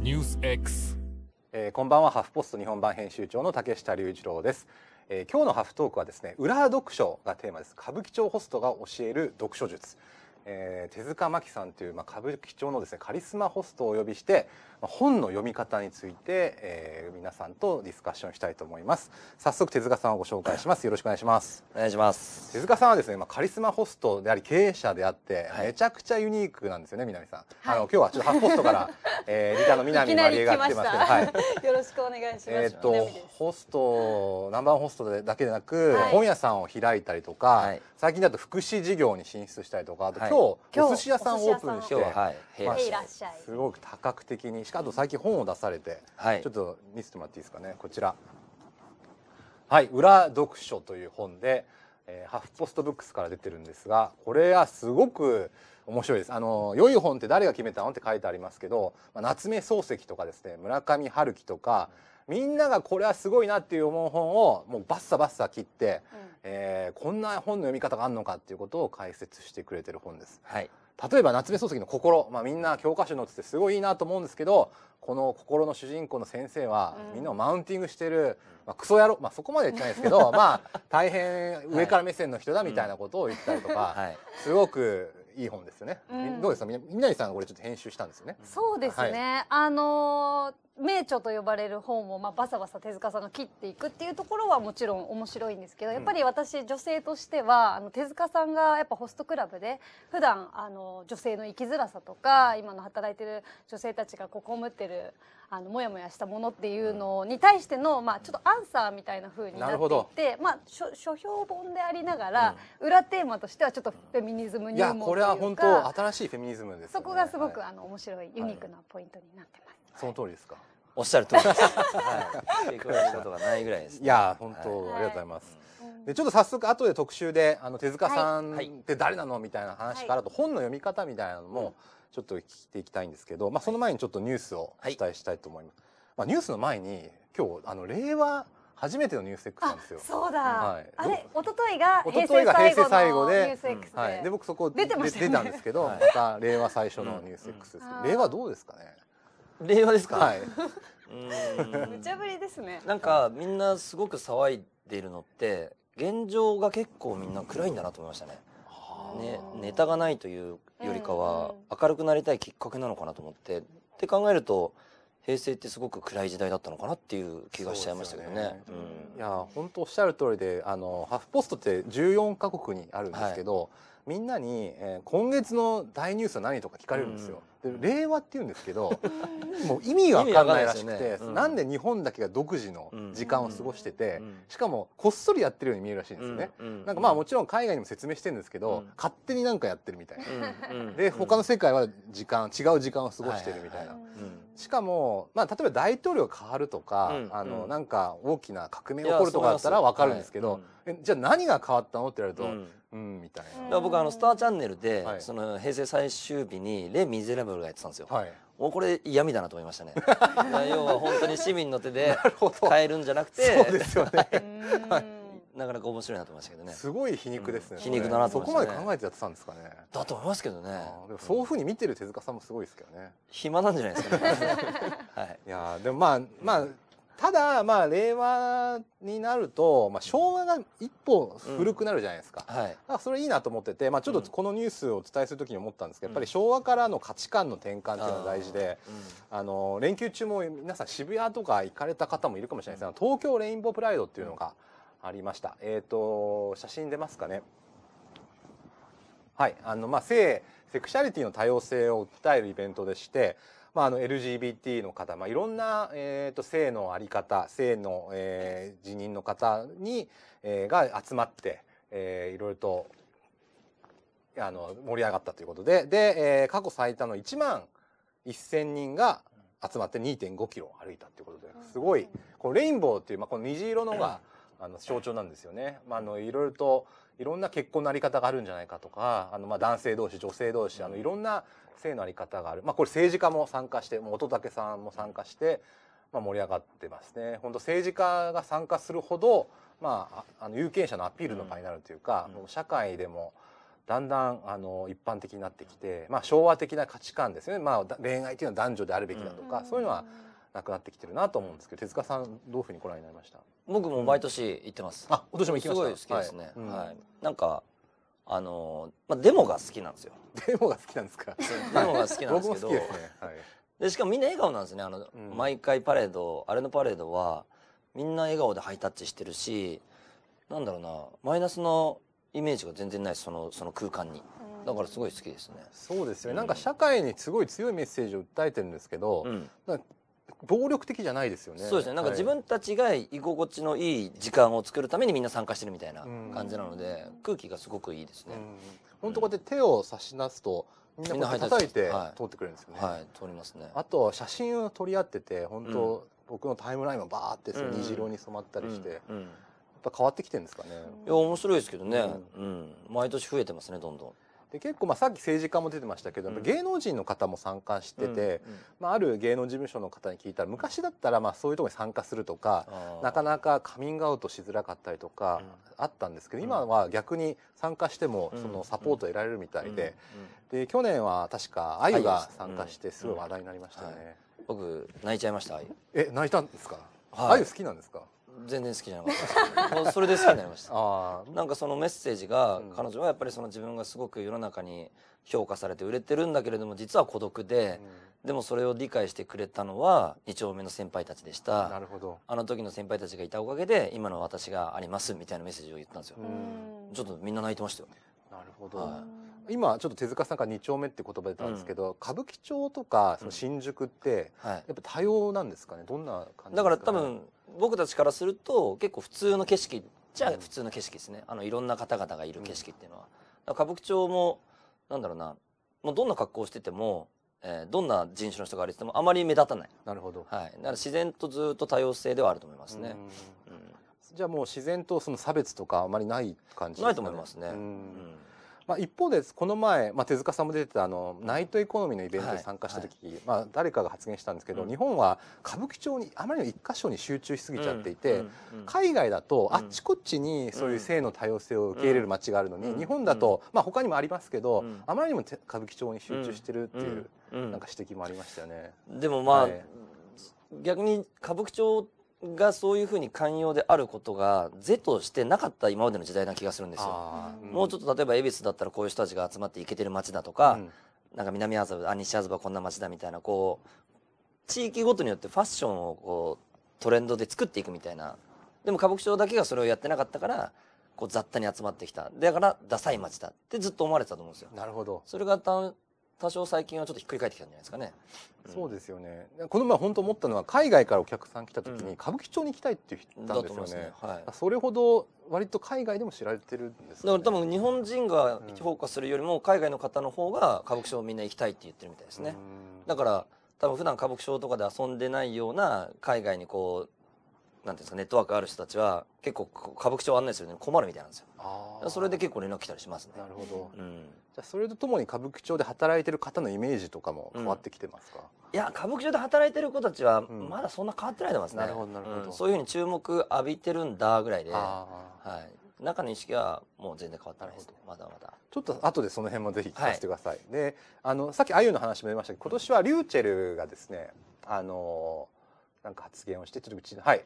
ニュース X、えー、こんばんはハフポスト日本版編集長の竹下隆一郎です、えー、今日のハフトークはですね裏読書がテーマです歌舞伎町ホストが教える読書術えー、手塚真紀さんという、まあ、歌舞伎町のですねカリスマホストをお呼びして、まあ、本の読み方について、えー、皆さんとディスカッションしたいと思います早速手塚さんをご紹介しますよろしくお願いしますお願いします手塚さんはですね、まあ、カリスマホストであり経営者であって、はい、めちゃくちゃユニークなんですよね南さん、はい、あの今日はちょっと発ホストから、えー、リタの南まりえが来てますけど、はい、よろしくお願いしますえっ、ー、とホストナンバーホストでだけでなく、はい、本屋さんを開いたりとか、最近だと福祉事業に進出したりとかあと今日お寿司屋さんオープンしてはいっしすごく多角的にしかも最近本を出されて、ちょっと見せてもらっていいですかねこちらはい「裏読書」という本で、えハーフポストブックスから出てるんですがこれはすごく面白いですあの良い本って誰が決めたのって書いてありますけど、ま夏目漱石とかですね村上春樹とか、みんながこれはすごいなっていう思う本をもうバッサバッサ切って、うん、えー、こんな本の読み方があるのかっていうことを解説してくれてる本です。はい、例えば夏目漱石の心、まあ、みんな教科書に載っててすごいいいなと思うんですけどこの心の主人公の先生はみんなをマウンティングしてる、うん、まあ、クソ野郎、まあ、そこまで言ってないですけど まあ大変上から目線の人だみたいなことを言ったりとか、はい、すごくいい本ですよね、うん、どうですかみなりさんこれちょっと編集したんですよねそうですね、はい、あのー名著と呼ばれる本を、まあ、バサバサ手塚さんが切っていくっていうところはもちろん面白いんですけど、やっぱり私女性としてはあの手塚さんがやっぱホストクラブで普段あの女性の生きづらさとか今の働いてる女性たちがここむってるあのモヤモヤしたものっていうのに対しての、まあ、ちょっとアンサーみたいな風になっていて、まあ、書書評本でありながら、裏テーマとしてはちょっとフェミニズム入門というかこれは本当新しいフェミニズムです、ね、そこがすごく、あの面白いユニークなポイントになってます。その通りですか。おっしゃる通りです。はい。提供したことがないぐらいです、ね。いや、本当、はい、ありがとうございます。はい、でちょっと早速後で特集であの手塚さんって誰なのみたいな話からと、本の読み方みたいなのもちょっと聞いていきたいんですけど、まあ、その前にちょっとニュースをお伝えしたいと思います。まあ、ニュースの前に今日あの令和初めてのニュースエックスなんですよ。そうだ。はい、あれ一昨日が平成最後で、後ではい、で僕そこ出て、ね、出たんですけど、また令和最初のニュースエックスですけど、令和どうですかね。令和ですかはい無茶ぶりですねなんかみんなすごく騒いでるのって現状が結構みんな暗いんだなと思いましたねねネタがないというよりかは明るくなりたいきっかけなのかなと思ってって考えると平成ってすごく暗い時代だったのかなっていう気がしちゃいましたけどね。ねうん、いや本当おっしゃる通りであのハフポストって14カ国にあるんですけど、はいみんなに、えー、今月の大ニュースは何とか聞かれるんですよ。うん、で令和って言うんですけどもう意味が分かんないらしくてな、ねうん、なんで日本だけが独自の時間を過ごしてて、うん、しかもこっそりやってるように見えるらしいんですよね。なんかまあもちろん海外にも説明してるんですけど、勝手になんかやってるみたいな。で他の世界は時間違う時間を過ごしてるみたいな。はいしかも、まあ、例えば大統領が変わるとか、うん、あの、なんか大きな革命が起こるとかだったら分かるんですけど、はうん、じゃあ何が変わったのって言われると、うんみたいな僕あのスターチャンネルで、はい、その平成最終日に「レ・ミゼラブル」がやってたんですよ、はい、もうこれ嫌味だなと思いましたね 要は本当に市民の手で変えるんじゃなくてそうですよね、はいなかなか面白いなと思いましたけどねすごい皮肉ですね、うん、皮肉だなと、ね、そこまで考えてやってたんですかねだと思いますけどねでもそういうふうに見てる手塚さんもすごいですけどね、暇なんじゃないですかね、はい、いやでもまあまあただまあ令和になると、まあ、昭和が一歩古くなるじゃないですか,、はい、それいいなと思ってて、まあ、ちょっとこのニュースをお伝えする時に思ったんですけど、やっぱり昭和からの価値観の転換っていうのが大事で、あの連休中も皆さん渋谷とか行かれた方もいるかもしれないですが東京レインボープライドっていうのがありました、えっ、と写真出ますかねはいあのまあ性セクシャリティの多様性を訴えるイベントでしてまあ、あの LGBT の方、まあ、いろんな、えーと、性のあり方性の、えー、辞任の方に、えー、が集まって、えー、いろいろとあの盛り上がったということでで、えー、過去最多の1万1,000人が集まって2.5キロ歩いたっていうことですごいこのレインボーっていう、まあ、この虹色のがあの象徴なんですよね。まあ、あのいろいろといろんな結婚のあり方があるんじゃないかとかあの、まあ、男性同士女性同士あのいろんな性のあり方がある、まあ、これ政治家も参加しても乙武さんも参加して、まあ、盛り上がってますね本当政治家が参加するほど、まあ、あの有権者のアピールの場になるというか、うん、社会でもだんだんあの一般的になってきて、まあ、昭和的な価値観ですね、まあ、恋愛というのは男女であるべきだとか、うん、そういうのはなくなってきてるなと思うんですけど手塚さんどういうふうにご覧になりました僕も毎年行ってます、うん、あ今年も行きましたすごい好きですね、はい、はい、なんかあのまあ、デモが好きなんですよ。デモが好きなんですか。デモが好きなんですけど。で、しかもみんな笑顔なんですね。あの、うん、毎回パレード、あれのパレードはみんな笑顔でハイタッチしてるし、なんだろうな、マイナスのイメージが全然ないそのその空間に。だからすごい好きですね。そうですよね。なんか社会にすごい強いメッセージを訴えてるんですけど、うん、暴力的じゃないですよねそうですねなんか自分たちが居心地のいい時間を作るためにみんな参加してるみたいな感じなので、うん、空気がすごくいいですね、うん、本当こうやって手を差し出すとみんなこう叩いて通ってくれるんですよね、はい、はい、通りますねあと写真を撮り合ってて本当、うん、僕のタイムラインもバーってその虹色に染まったりして、やっぱ変わってきてるんですかねいや面白いですけどね、うん毎年増えてますねどんどんで結構まあさっき政治家も出てましたけど、うん、芸能人の方も参加してて、うんうん、まあ、ある芸能事務所の方に聞いたら昔だったらまあそういうとこに参加するとかなかなかカミングアウトしづらかったりとかあったんですけど、今は逆に参加してもそのサポート得られるみたいで,、で去年は確かあゆが参加してすごい話題になりましたね、僕泣いちゃいましたえ泣いたんですかあゆ好きなんですか全然好きじゃなかったそれで好きになりましたなんかそのメッセージが、彼女はやっぱりその自分がすごく世の中に評価されて売れてるんだけれども実は孤独で、うん、でもそれを理解してくれたのは2丁目の先輩たちでしたなるほどあの時の先輩たちがいたおかげで今の私がありますみたいなメッセージを言ったんですよ、ちょっとみんな泣いてましたよなるほど、はい今ちょっと手塚さんから二丁目って言葉出たんですけど、うん、歌舞伎町とかその新宿って、やっぱ多様なんですかね、うんはい、どんな感じですか、ね、だから多分僕たちからすると結構普通の景色じゃ普通の景色ですねあのいろんな方々がいる景色っていうのは、うん、歌舞伎町もなんだろうなもうどんな格好をしてても、えー、どんな人種の人が歩いててもあまり目立たないなるほど、はい、だから自然とずっと多様性ではあると思いますね、うん、じゃあもう自然とその差別とかあまりない感じ、ね、ないと思いますねうんまあ、一方でこの前、まあ、手塚さんも出てたあのナイトエコノミーのイベントに参加した時、はいはい、まあ、誰かが発言したんですけど、うん、日本は歌舞伎町にあまりも一箇所に集中しすぎちゃっていて、うんうん、海外だとあっちこっちにそういう性の多様性を受け入れる街があるのに、日本だと、まあ、他にもありますけど、あまりにも歌舞伎町に集中してるっていう、なんか指摘もありましたよね。でもまあ、はい、逆に歌舞伎町がそういうふうに寛容であることが是としてなかった今までの時代な気がするんですよ。うん、もうちょっと例えば恵比寿だったらこういう人たちが集まって行けてる街だとか、うん、なんか南麻布あ西麻布はこんな街だみたいなこう地域ごとによってファッションをこうトレンドで作っていくみたいなでも歌舞伎町だけがそれをやってなかったからこう雑多に集まってきただからダサい街だってずっと思われてたと思うんですよ。なるほどそれが多少最近はちょっとひっくり返ってきたんじゃないですかね。うん、そうですよね。この前本当思ったのは海外からお客さん来た時に歌舞伎町に行きたいって言ったんですよね。ねはい、それほど割と海外でも知られてるんです、ね、だから多分日本人がフォーするよりも海外の方の方が歌舞伎町みんな行きたいって言ってるみたいですね。だから多分普段歌舞伎町とかで遊んでないような海外にこうなんていうんですか、ネットワークある人たちは、結構歌舞伎町案内するのに困るみたいなんですよ。それで結構連絡来たりしますね。なるほど。うん、じゃそれとともに歌舞伎町で働いてる方のイメージとかも変わってきてますか、うん、いや、歌舞伎町で働いてる子たちは、まだそんな変わってないと思いますね。なるほど、なるほど、そういうふうに注目浴びてるんだぐらいで、はい。中の意識はもう全然変わってないですね。まだまだ。ちょっと後でその辺もぜひ聞かせてください。はい、で、あの、さっきあゆの話も出ましたけど、今年はリューチェルがですね、あのなんか発言をして、ちょっとうちの、はい、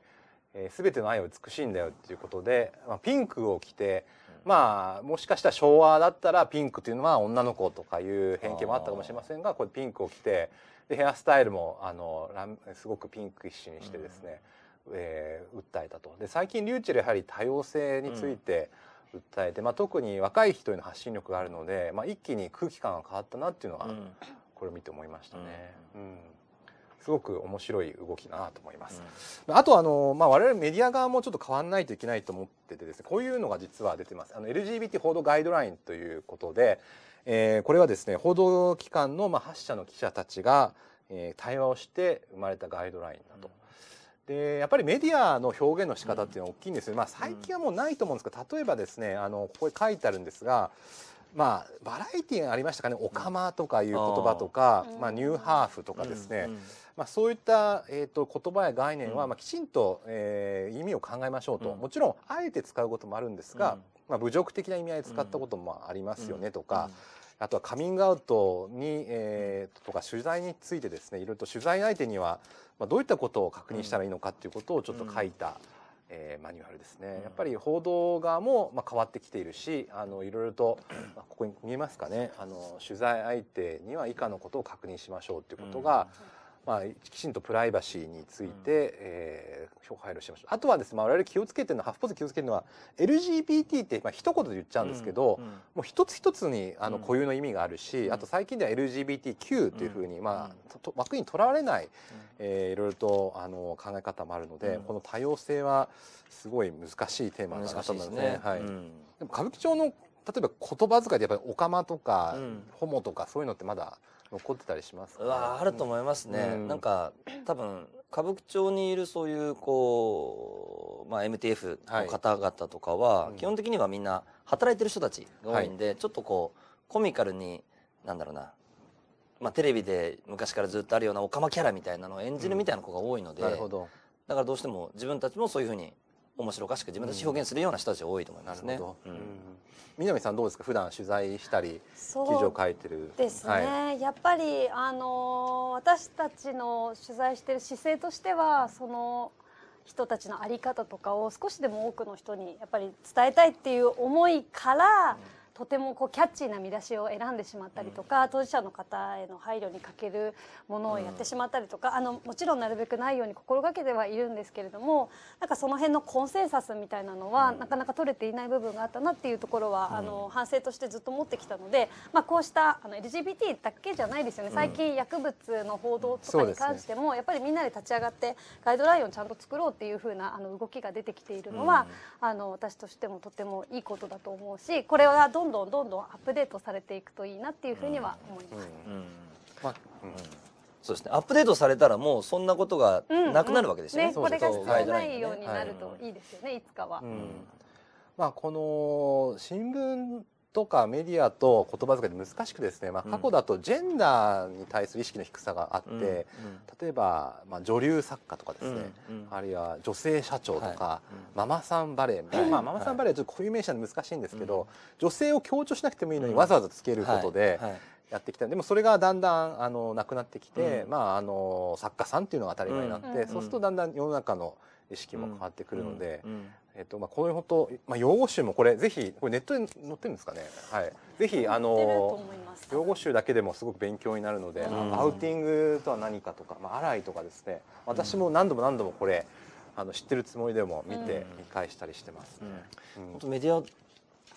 えー、全ての愛は美しいんだよっていうことで、まあ、ピンクを着て、まあもしかしたら昭和だったらピンクというのは女の子とかいう偏見もあったかもしれませんがこれピンクを着てでヘアスタイルもあのすごくピンク一種にしてですね、うん、えー、訴えたと。で最近リューチェルやはり多様性について、訴えて、まあ、特に若い人への発信力があるので、まあ、一気に空気感が変わったなっていうのは、うん、これを見て思いましたね。うん、うんすごく面白い動きなと思います、うん、あとあの、まあ、我々メディア側もちょっと変わらないといけないと思っててですねこういうのが実は出てますあの LGBT 報道ガイドラインということで、えー、これはですね報道機関の、まあ、8社の記者たちが、えー、対話をして生まれたガイドラインだと。うんでやっぱりメディアの表現の仕方っていうのは大きいんですよ、まあ、最近はもうないと思うんですけど例えばですねあのここに書いてあるんですが、まあ、バラエティーがありましたかね「オカマ」とかいう言葉とか「まあ、ニューハーフ」とかですね、うんうんまあ、そういった、えーと、言葉や概念は、まあ、きちんと、えー、意味を考えましょうと、もちろんあえて使うこともあるんですが、まあ、侮辱的な意味合いで使ったこともありますよねとか。あとはカミングアウトに、えー、とか取材についてですねいろいろと取材相手には、まあ、どういったことを確認したらいいのかっていうことをちょっと書いた、えー、マニュアルですね、うん、やっぱり報道側も、まあ、変わってきているしあのいろいろと、まあ、ここに見えますかねあの取材相手には以下のことを確認しましょうということが、まあ、きちんとプライバシーについて、うん、えー、配慮してましたあとはですね、まあ、我々気をつけてるのはハフポーズ気をつけるのは LGBT って、まあ一言で言っちゃうんですけど、うんうん、もう一つ一つにあの固有の意味があるし、うん、あと最近では LGBTQ というふうに、まあ、と枠にとらわれない、うん、えー、いろいろとあの考え方もあるので、この多様性はすごい難しいテーマだなと思いすね。はい、でも歌舞伎町の例えば言葉遣いでやっぱりオカマとか、ホモとかそういうのってまだ残ってたりしますか、ね、わあると思いますね、うん、なんか多分歌舞伎町にいるそういうこう、まあ、MTF の方々とかは、はい、基本的にはみんな働いてる人たちが多いんで、はい、ちょっとこうコミカルになんだろうなまあ、テレビで昔からずっとあるようなオカマキャラみたいなのを演じるみたいな子が多いので、うん、だからどうしても自分たちもそういうふうに面白おかしく自分たち表現するような人たち多いと思いますね。南さんどうですか普段取材したり記事を書いてる。ですね、はい、やっぱりあの私たちの取材してる姿勢としてはその人たちの在り方とかを少しでも多くの人にやっぱり伝えたいっていう思いから。うんとてもこうキャッチーな見出しを選んでしまったりとか、うん、当事者の方への配慮に欠けるものをやってしまったりとか、うん、あのもちろんなるべくないように心がけてはいるんですけれどもなんかその辺のコンセンサスみたいなのは、うん、なかなか取れていない部分があったなっていうところは、あの反省としてずっと持ってきたので、まあ、こうしたあの LGBT だけじゃないですよね最近薬物の報道とかに関しても、ね、やっぱりみんなで立ち上がってガイドラインをちゃんと作ろうっていうふうなあの動きが出てきているのは、あの私としてもとてもいいことだと思うしこれはどうどんどんどんどんアップデートされていくといいなっていうふうには思います。まあそうですね。アップデートされたらもうそんなことがなくなるわけですよね。うんうん、ねこれが必要ないようになるといいですよね、いつかは。まあ、この新聞とかメディアと言葉遣いで難しくですね、まあ、過去だとジェンダーに対する意識の低さがあって、うん例えば、まあ、女流作家とかですね、うんうん、あるいは女性社長とか、はいうん、ママさんバレーみたいな、まあ、ママさんバレーはちょっと固有名詞なんで難しいんですけど、女性を強調しなくてもいいのにわざわざつけることで。やってきたでもそれがだんだんあのなくなってきて、まあ、あの作家さんっていうのが当たり前になって、そうするとだんだん世の中の意識も変わってくるので、うんうんうん、えっと、まあ、この本当、まあ、用語集もこれ、ぜひ、これネットに載ってるんですかね。はい。ぜひ、あの、用語集だけでもすごく勉強になるので、アウティングとは何かとか、まあ、洗いとかですね、私も何度も何度もこれ、あの、知ってるつもりでも見て、見返したりしてます、ね。本当メディア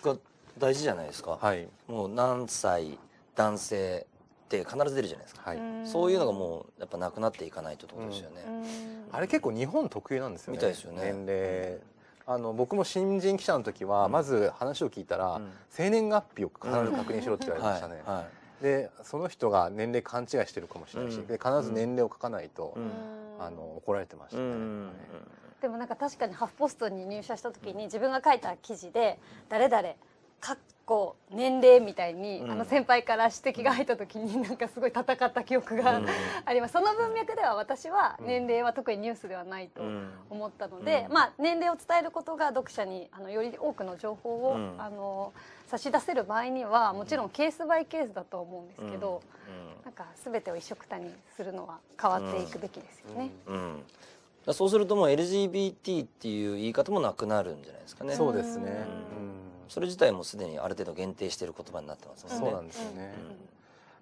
が大事じゃないですか。はい。もう何歳、男性、って必ず出るじゃないですか、はい、そういうのがもうやっぱなくなっていかないとってことですよね、うん、あれ結構日本特有なんですよねみたいですよね年齢あの僕も新人記者の時は、まず話を聞いたら、生年月日を必ず確認しろって言われましたね。でその人が年齢勘違いしてるかもしれないし、で必ず年齢を書かないと、あの怒られてましたね。でもなんか確かにハフポストに入社した時に自分が書いた記事で「誰々」かこう年齢みたいに、うん、あの先輩から指摘が入った時になんかすごい戦った記憶が、うん、ありますその文脈では私は年齢は特にニュースではないと思ったので、うん、まあ、年齢を伝えることが読者にあのより多くの情報を、あの差し出せる場合にはもちろんケースバイケースだと思うんですけど、なんか全てを一緒くたにするのは変わっていくべきですよね。そうするともう LGBT っていう言い方もなくなるんじゃないですかね。そうですね、うんそれ自体もすでにある程度限定している言葉になってますもんね。そうなんですよね、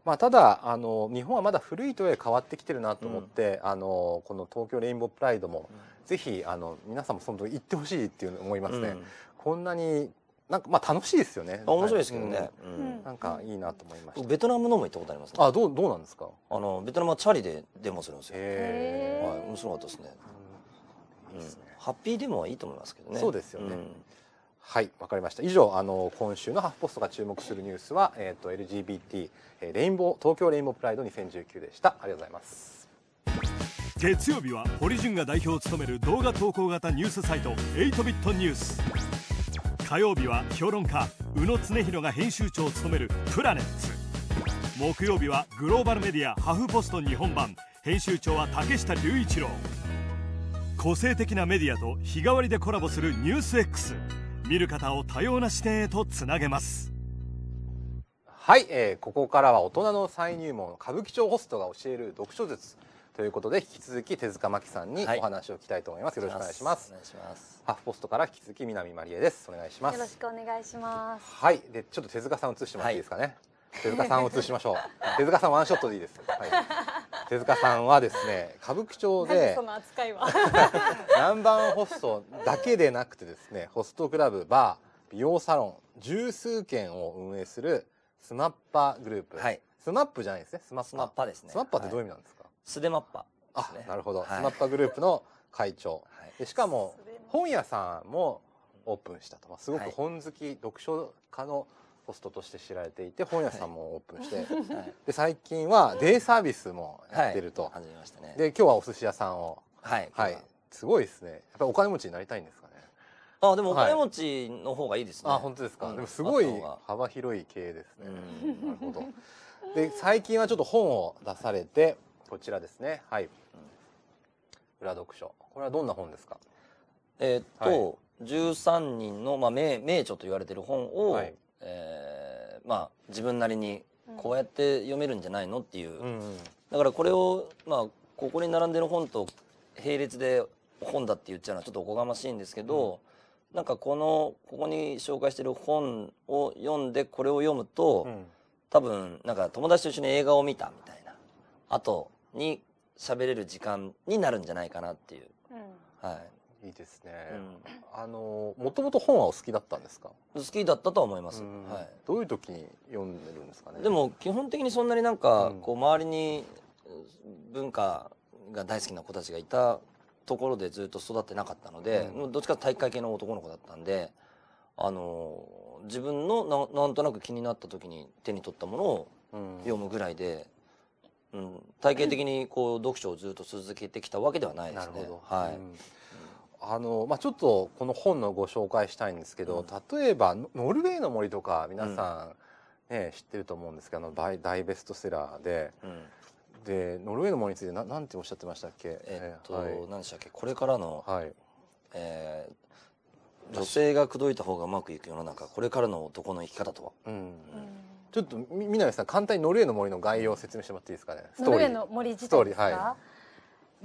まあ、ただあの日本はまだ古いとえ変わってきてるなと思って、うん、あのこの東京レインボープライドも、うん、ぜひあの皆さんもその行ってほしいっていう思いますね、うん、こんなになんかまあ楽しいですよね面白いですけどね、うんなんかいいなと思いましベトナムのも行ったことあります、ね、あどうどうなんですかあのベトナムはチャリでデモするんですよはい面白かったですねいいすね、ハッピーデモはいいと思いますけどねそうですよね、はいわかりました以上あの今週のハフポストが注目するニュースは、えーと、LGBT、ー、レインボー東京レインボープライド2019でしたありがとうございます月曜日は堀潤が代表を務める動画投稿型ニュースサイト8ビットニュース火曜日は評論家宇野恒弘が編集長を務めるプラネッツ木曜日はグローバルメディアハフポスト日本版編集長は竹下隆一郎個性的なメディアと日替わりでコラボする「ニュース X」見る方を多様な視点へとつなげますはい、えー、ここからは大人の再入門歌舞伎町ホストが教える読書術ということで引き続き手塚真紀さんにお話を聞きたいと思います、はい、よろしくお願いしますお願いしますハフポストから引き続き南真理恵ですお願いしますよろしくお願いしますはいでちょっと手塚さん映してもらっていいですかね、はい手塚さんを映しましょう 手塚さんワンショットでいいです、はい、手塚さんはですね歌舞伎町で 南蛮ホストだけでなくてですねホストクラブバー美容サロン十数件を運営するスマッパグループ、はい、スマップじゃないですねスマッパスマッパですねスマッパってどういう意味なんですか、はい、スデマッパ、あなるほど、はい、スマッパグループの会長、はい、でしかも本屋さんもオープンしたと、まあ、すごく本好き、読書家のホストとして知られていて本屋さんもオープンして、はい、で最近はデイサービスもやってると、はい、ましたねで今日はお寿司屋さんをはい、はい、すごいですねやっぱりお金持ちになりたいんですかねあでもお金持ちの方がいいですね、はい、あ本当ですか、うん、でもすごい幅広い経営ですね、なるほどで最近はちょっと本を出されてこちらですねはい、うん、裏読書これはどんな本ですかえー、っと、はい、13人の、まあ、名名著と言われてる本を、はいえー、まあ自分なりにこうやって読めるんじゃないのっていう、うんうん、だからこれをまあここに並んでる本と並列で本だって言っちゃうのはちょっとおこがましいんですけど、うん、なんかこのここに紹介してる本を読んでこれを読むと、うん、多分なんか友達と一緒に映画を見たみたいな後に喋れる時間になるんじゃないかなっていう、うん、はい、いいですね、うん、あのもともと本はお好きだったんですか好きだったと思います、はい、どういう時に読んでるんですかねでも基本的にそんなになんか、こう周りに文化が大好きな子たちがいたところでずっと育ってなかったので、うん、どっちか体育会系の男の子だったんであの自分のななんとなく気になった時に手に取ったものを読むぐらいで、うん、うん、体系的にこう読書をずっと続けてきたわけではないですね。はい、うんあのまあ、ちょっとこの本のご紹介したいんですけど、うん、例えばノルウェーの森とか皆さんね、うん、知ってると思うんですけどあの大ベストセラーで、うん、でノルウェーの森について何ておっしゃってましたっけえっと、はい、何でしたっけこれからの、はいえー、女性が口説いた方がうまくいく世の中これからの男の生き方とは。うんちょっと南さん簡単にノルウェーの森の概要を説明してもらっていいですかね。ノルウェーの森自体ですか。はい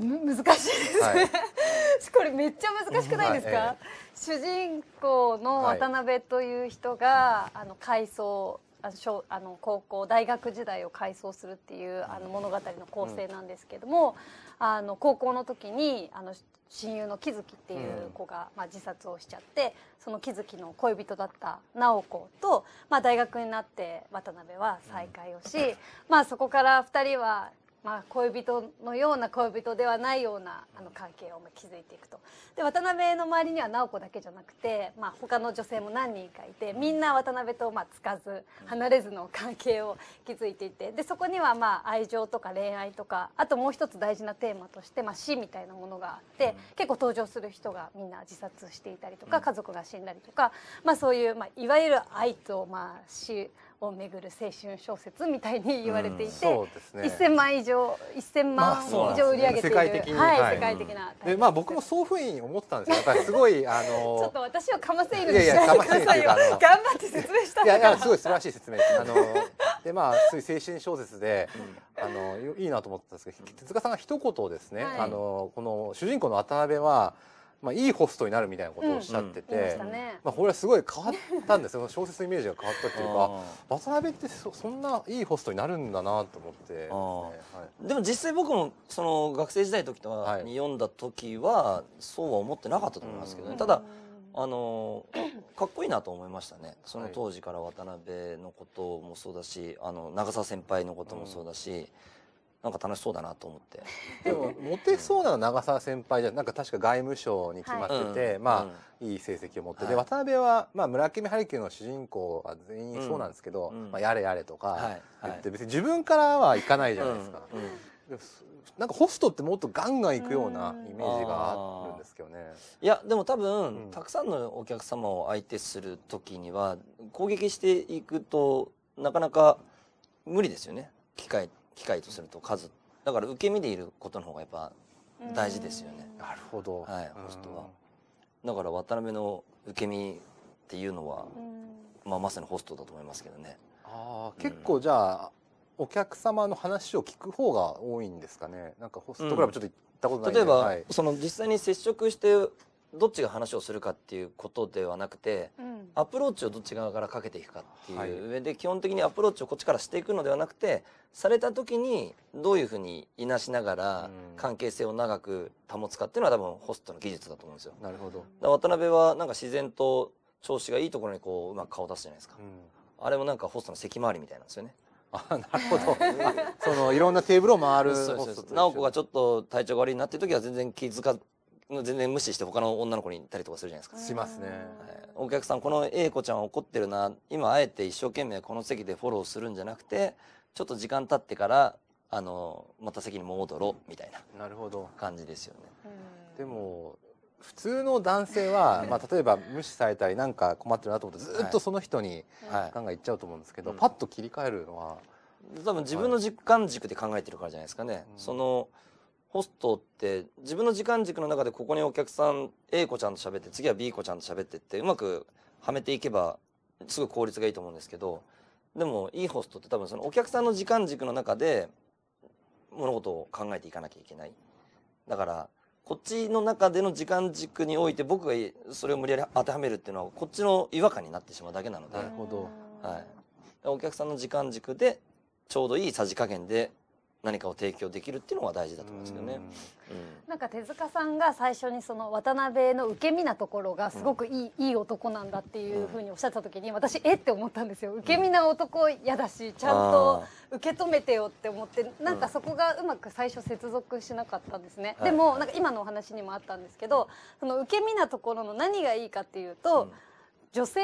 難しいですね、これめっちゃ難しくないですか、はいええ、主人公の渡辺という人が、はい、あの回想あのあの高校大学時代を回想するっていうあの物語の構成なんですけども、うん、あの高校の時にあの親友の木月っていう子が、うん、まあ、自殺をしちゃってその木月の恋人だった直子と、まあ、大学になって渡辺は再会をし、うん、まあ、そこから2人はまあ、恋人のような恋人ではないようなあの関係を築いていくとで渡辺の周りには直子だけじゃなくて、まあ、他の女性も何人かいてみんな渡辺とまあつかず離れずの関係を築いていてでそこにはまあ愛情とか恋愛とかあともう一つ大事なテーマとして、まあ、死みたいなものがあって結構登場する人がみんな自殺していたりとか家族が死んだりとか、まあ、そういう、まあ、いわゆる愛と、まあ、死をめぐる青春小説みたいに言われていて、うんね、1000万以上1000万以上売り上げている、まあね、世界的はいはい、世界的な、うん、でまあ僕もそういうふうに思ってたんですよやっぱりすごいあのちょっと私をかませるにしないでくださいよ頑張って説明したんだいやいやすごい素晴らしい説明あの でまあそうい青春小説で、あのいいなと思ってたんですけど手塚さんが一言ですね、はい、あのこの主人公の渡辺はまあ、いいホストになるみたいなことをおっしゃってて、うんまあ、これはすごい変わったんですよ小説のイメージが変わったっていうか渡辺ってそそんないいホストになるんだなと思って、ねはい、でも実際僕もその学生時代の時に読んだ時はそうは思ってなかったと思いますけどね、ただあのかっこいいなと思いましたねその当時から渡辺のこともそうだしあの長澤先輩のこともそうだし。なんか楽しそうだなと思って。でも、モテそうな長澤先輩じゃ、なんか確か外務省に決まってて、はい、まあ、うん、いい成績を持って、はい、で、渡辺は、まあ、村上春樹の主人公は全員そうなんですけど、うん、まあ、やれやれとか、言って、別に自分からはいかないじゃないですか。うん、なんかホストってもっとガンガン行くようなイメージがあるんですけどね。いや、でも多分、たくさんのお客様を相手する時には、攻撃していくとなかなか無理ですよね、機械っ機械とすると数だから受け身でいることの方がやっぱ大事ですよね。なるほど、はい、ホストはだから渡辺の受け身っていうのは、まあ、まさにホストだと思いますけどね。ああ結構じゃあ、お客様の話を聞く方が多いんですかね。なんかホストクラブちょっと行ったことない、ね、例えば、はい、その実際に接触してどっちが話をするかっていうことではなくて、うん、アプローチをどっち側からかけていくかっていう上で、はい、基本的にアプローチをこっちからしていくのではなくてされた時にどういうふうにいなしながら関係性を長く保つかっていうのは多分ホストの技術だと思うんですよ。なるほど渡辺はなんか自然と調子がいいところにこううまく顔を出すじゃないですか、うん、あれもなんかホストの席回りみたいなんですよね。あなるほど そのいろんなテーブルを回るなお子がちょっと体調が悪いなっていう時は全然気遣か全然無視して他の女の子に行たりとかするじゃないですか。しますね、はい。お客さん、この A 子ちゃん怒ってるな。今、あえて一生懸命この席でフォローするんじゃなくて、ちょっと時間経ってから、あの、また席に戻ろう、みたいな。なるほど。感じですよね。でも、普通の男性は、まあ、例えば無視されたりなんか困ってるなと思ってずっとその人にガンガンいっちゃうと思うんですけど、はい、パッと切り替えるのは、多分自分の実感軸で考えてるからじゃないですかね、うん、そのホストって自分の時間軸の中でここにお客さん A 子ちゃんと喋って次は B 子ちゃんと喋ってってうまくはめていけばすぐ効率がいいと思うんですけどでもいいホストって多分そのお客さんの時間軸の中で物事を考えていかなきゃいけないだからこっちの中での時間軸において僕がそれを無理やり当てはめるっていうのはこっちの違和感になってしまうだけなのでなるほど、はい、お客さんの時間軸でちょうどいいさじ加減で何かを提供できるっていうのは大事だと思うんですけどね。んなんか手塚さんが最初にその渡辺の受け身なところがすごくいいうん、いい男なんだっていうふうにおっしゃった時に私えって思ったんですよ受け身な男嫌だしちゃんと受け止めてよって思ってなんかそこがうまく最初接続しなかったんですね、うん、でもなんか今のお話にもあったんですけどその受け身なところの何がいいかっていうと、うん女性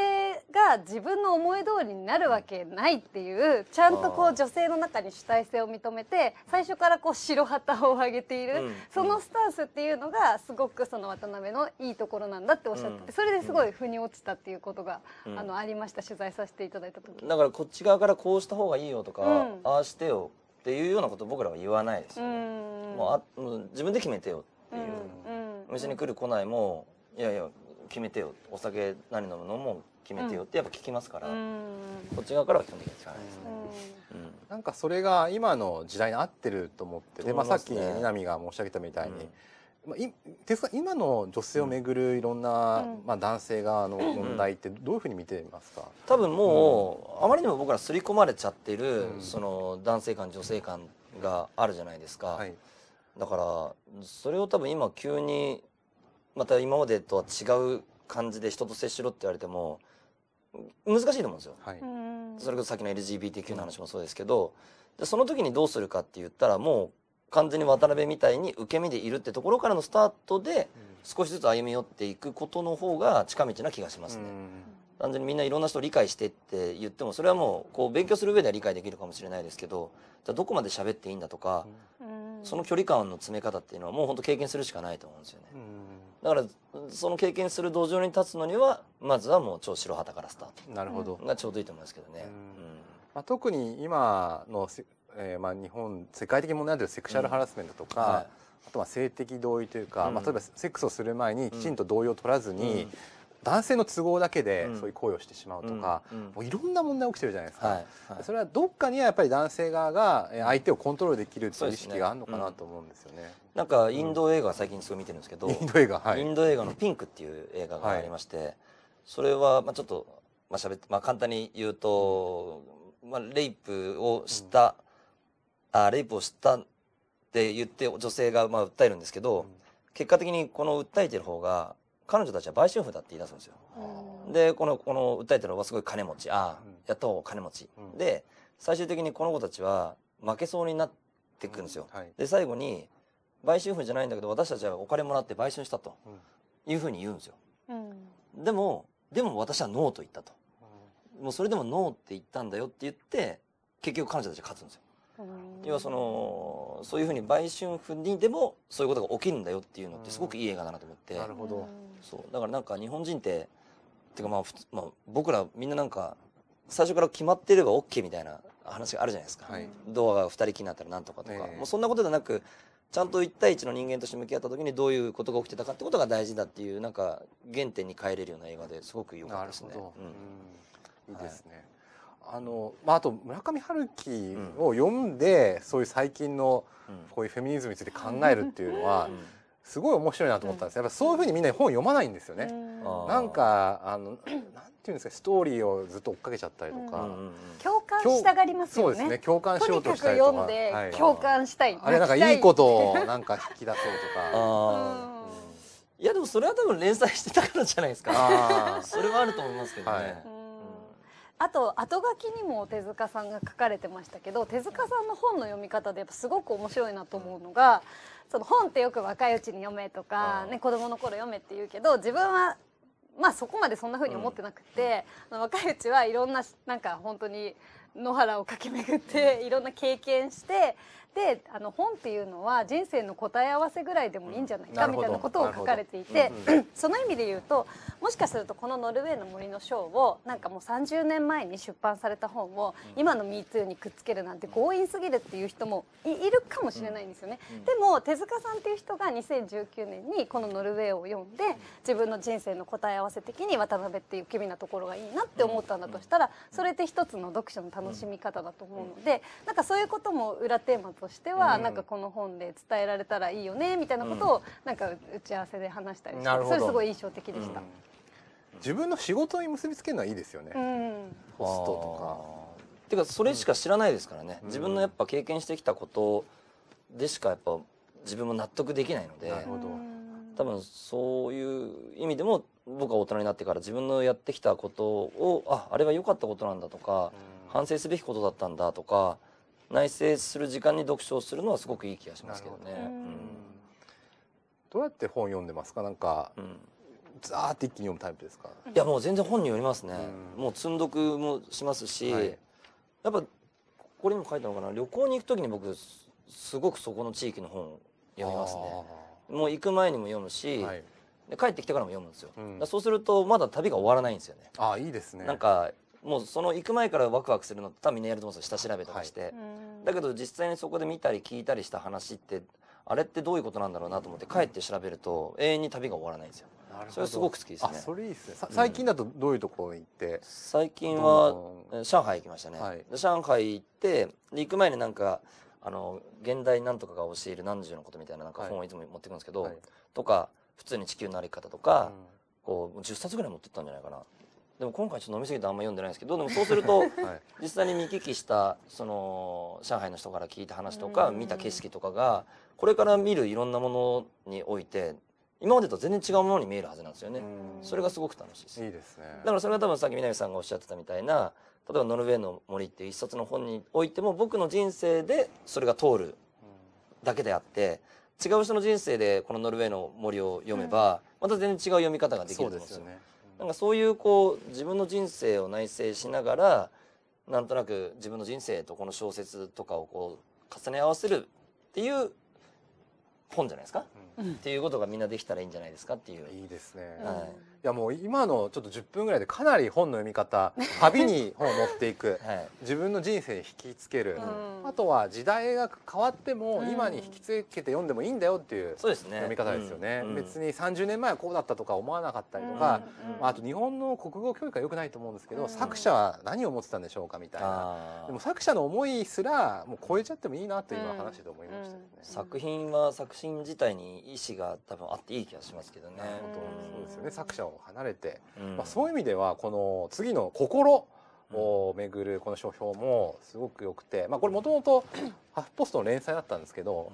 が自分の思い通りになるわけないっていうちゃんとこう女性の中に主体性を認めて最初からこう白旗を上げている、うん、そのスタンスっていうのがすごくその渡辺のいいところなんだっておっしゃってうん、それですごい腑に落ちたっていうことが、うん、あのありました取材させていただいた時だからこっち側からこうした方がいいよとか、ああしてよっていうようなこと僕らは言わないですよね。もうあもう自分で決めてよっていう、うんうん、に来る来ないもいやいや決めてよお酒何飲むのも決めてよってやっぱ聞きますから、うん、こっち側からは基本的に聞かないですね、うん、うん、なんかそれが今の時代に合ってると思ってで、まあ、さっき南が申し上げたみたいに、まあ、いですか今の女性をめぐるいろんな、うん、まあ、男性側の問題ってどういうふうに見てますか、うん、多分もう、うん、あまりにも僕ら刷り込まれちゃってる、その男性感女性感があるじゃないですか、はい、だからそれを多分今急にまた今までとは違う感じで人と接しろって言われても難しいと思うんですよ。はい、それこそさっきの LGBTQ の話もそうですけど、うん、その時にどうするかって言ったらもう完全に渡辺みたいに受け身でいるってところからのスタートで少しずつ歩み寄っていくことの方が近道な気がしますね。単純にみんないろんな人を理解してって言ってもそれはもうこう勉強する上では理解できるかもしれないですけどじゃあどこまで喋っていいんだとか、うん、その距離感の詰め方っていうのはもう本当経験するしかないと思うんですよね。うんだからその経験する土壌に立つのにはまずはもう超白旗からスタートなるほどがちょうどいいと思いますけどね。うんうん、まあ、特に今の、えー、まあ、日本世界的に問題でなるセクシャルハラスメントとか、はいあとは性的同意というか、まあ、例えばセックスをする前にきちんと同意を取らずに、男性の都合だけでそういう行為をしてしまうとか、もういろんな問題起きてるじゃないですか、それはどっかにはやっぱり男性側が相手をコントロールできるっいう意識があるのかなと思うんですよね。なんかインド映画最近すごい見てるんですけど、インド映画、はい、インド映画のピンクっていう映画がありまして、それはまあちょっとまあしゃ喋まあ簡単に言うと、まあレイプをした、あレイプをしたって言って女性がまあ訴えるんですけど、結果的にこの訴えてる方が彼女たちは売春婦だって言い出すんですよ。で、この、この訴えてるおすごい金持ち。ああ、やっと金持ち。で、最終的にこの子たちは負けそうになっていくんですよ。で、最後に、売春婦じゃないんだけど、私たちはお金もらって売春したと、いうふうに言うんですよ。でも、でも私はノーと言ったと。もうそれでもノーって言ったんだよって言って、結局彼女たちは勝つんですよ。要はそのそういうふうに売春婦にでもそういうことが起きるんだよっていうのってすごくいい映画だなと思って、なるほどそうだからなんか日本人ってていうかまあ、まあ、僕らみんななんか最初から決まってれば OK みたいな話があるじゃないですか、はい、ドアが2人きりになったらなんとかとか、えー、もうそんなことではなくちゃんと1対1の人間として向き合った時にどういうことが起きてたかってことが大事だっていうなんか原点に帰れるような映画ですごく良かったですね。うん、いいですね、はいあのまあ、あと村上春樹を読んで、うん、そういう最近のこういうフェミニズムについて考えるっていうのは、すごい面白いなと思ったんですやっぱそういうふうにみんな本読まないんですよね。うん、なんかあの なんていうんですかストーリーをずっと追っかけちゃったりとか、共感したがりますよね。そうですね共感しようとしたりとか読んで、共感したいあれなんかいいことをなんか引き出そうとか。いやでもそれは多分連載してたからじゃないですか。それはあると思いますけどね。はいあと後書きにも手塚さんが書かれてましたけど手塚さんの本の読み方でやっぱすごく面白いなと思うのがその本ってよく若いうちに読めとか、ね、子供の頃読めって言うけど自分はまあそこまでそんなふうに思ってなくて、うん、若いうちはいろんななんか本当に野原を駆け巡っていろんな経験してってあの本っていうのは人生の答え合わせぐらいでもいいんじゃないかみたいなことを書かれていて、うん その意味で言うともしかするとこの「ノルウェーの森のショー」をなんかもう30年前に出版された本を今の「MeToo」にくっつけるなんて強引すぎるっていう人もいるかもしれないんですよね。でも手塚さんっていう人が2019年にこの「ノルウェー」を読んで自分の人生の答え合わせ的に渡辺っていう機微なところがいいなって思ったんだとしたらそれって一つの読書の楽しみ方だと思うのでなんかそういうことも裏テーマととしては、うん、なんかこの本で伝えられたらいいよねみたいなことを、なんか打ち合わせで話したりしてそれすごい印象的でした、自分の仕事に結びつけるのはいいですよね、ホストとか。っていうかそれしか知らないですからね、自分のやっぱ経験してきたことでしかやっぱ自分も納得できないので多分そういう意味でも僕は大人になってから自分のやってきたことをああれは良かったことなんだとか、反省すべきことだったんだとか内省する時間に読書をするのはすごくいい気がしますけどね。どうやって本読んでますかなんか、うん、ザーって一気に読むタイプですかいやもう全然本によりますね。もう積んどくもしますし、はい、やっぱこれにも書いたのかな旅行に行くときに僕すごくそこの地域の本読みますね。もう行く前にも読むし、はい、で帰ってきてからも読むんですよ。うん、そうするとまだ旅が終わらないんですよね。あいいですね。なんかもうその行く前からワクワクするのって多分みんなやると思うんですよ下調べとかして、はい、だけど実際にそこで見たり聞いたりした話ってあれってどういうことなんだろうなと思って帰って調べると永遠に旅が終わらないんですよそれすごく好きですねそれいいですね、最近だとどういうところに行って最近は上海行きましたね、はい、上海行って行く前になんかあの現代なんとかが教える何十のことみたいななんか本をいつも持ってくんですけど、はい、とか普通に地球の歩き方とか、うん、こう10冊ぐらい持ってったんじゃないかなでも今回ちょっと飲み過ぎてあんま読んでないんですけどでもそうすると、実際に見聞きしたその上海の人から聞いた話とか見た景色とかがこれから見るいろんなものにおいて今までと全然違うものに見えるはずなんですよねそれがすごく楽しいですいいですねだからそれが多分さっき南さんがおっしゃってたみたいな例えば「ノルウェーの森」っていう一冊の本においても僕の人生でそれが通るだけであって違う人の人生でこの「ノルウェーの森」を読めば、また全然違う読み方ができると思うんですよねなんかそういうこう自分の人生を内省しながらなんとなく自分の人生とこの小説とかをこう重ね合わせるっていう本じゃないですか、うん、っていうことがみんなできたらいいんじゃないですかっていう。いいですね、はいいやもう今のちょっと10分ぐらいでかなり本の読み方 旅に本を持っていく、はい、自分の人生に引きつける、うん、あとは時代が変わっても今に引きつけて読んでもいいんだよっていう読み方ですよね、ねうんうん、別に30年前はこうだったとか思わなかったりとか、あと日本の国語教育は良くないと思うんですけど、作者は何を思ってたんでしょうかみたいなでも作者の思いすらもう超えちゃってもいいなと今話して思いましたね、作品は作品自体に意思が多分あっていい気がしますけどね、そうですよね作者を離れて、まあ、そういう意味ではこの次の心を巡るこの書評もすごく良くて、まあ、これもともとハフポストの連載だったんですけど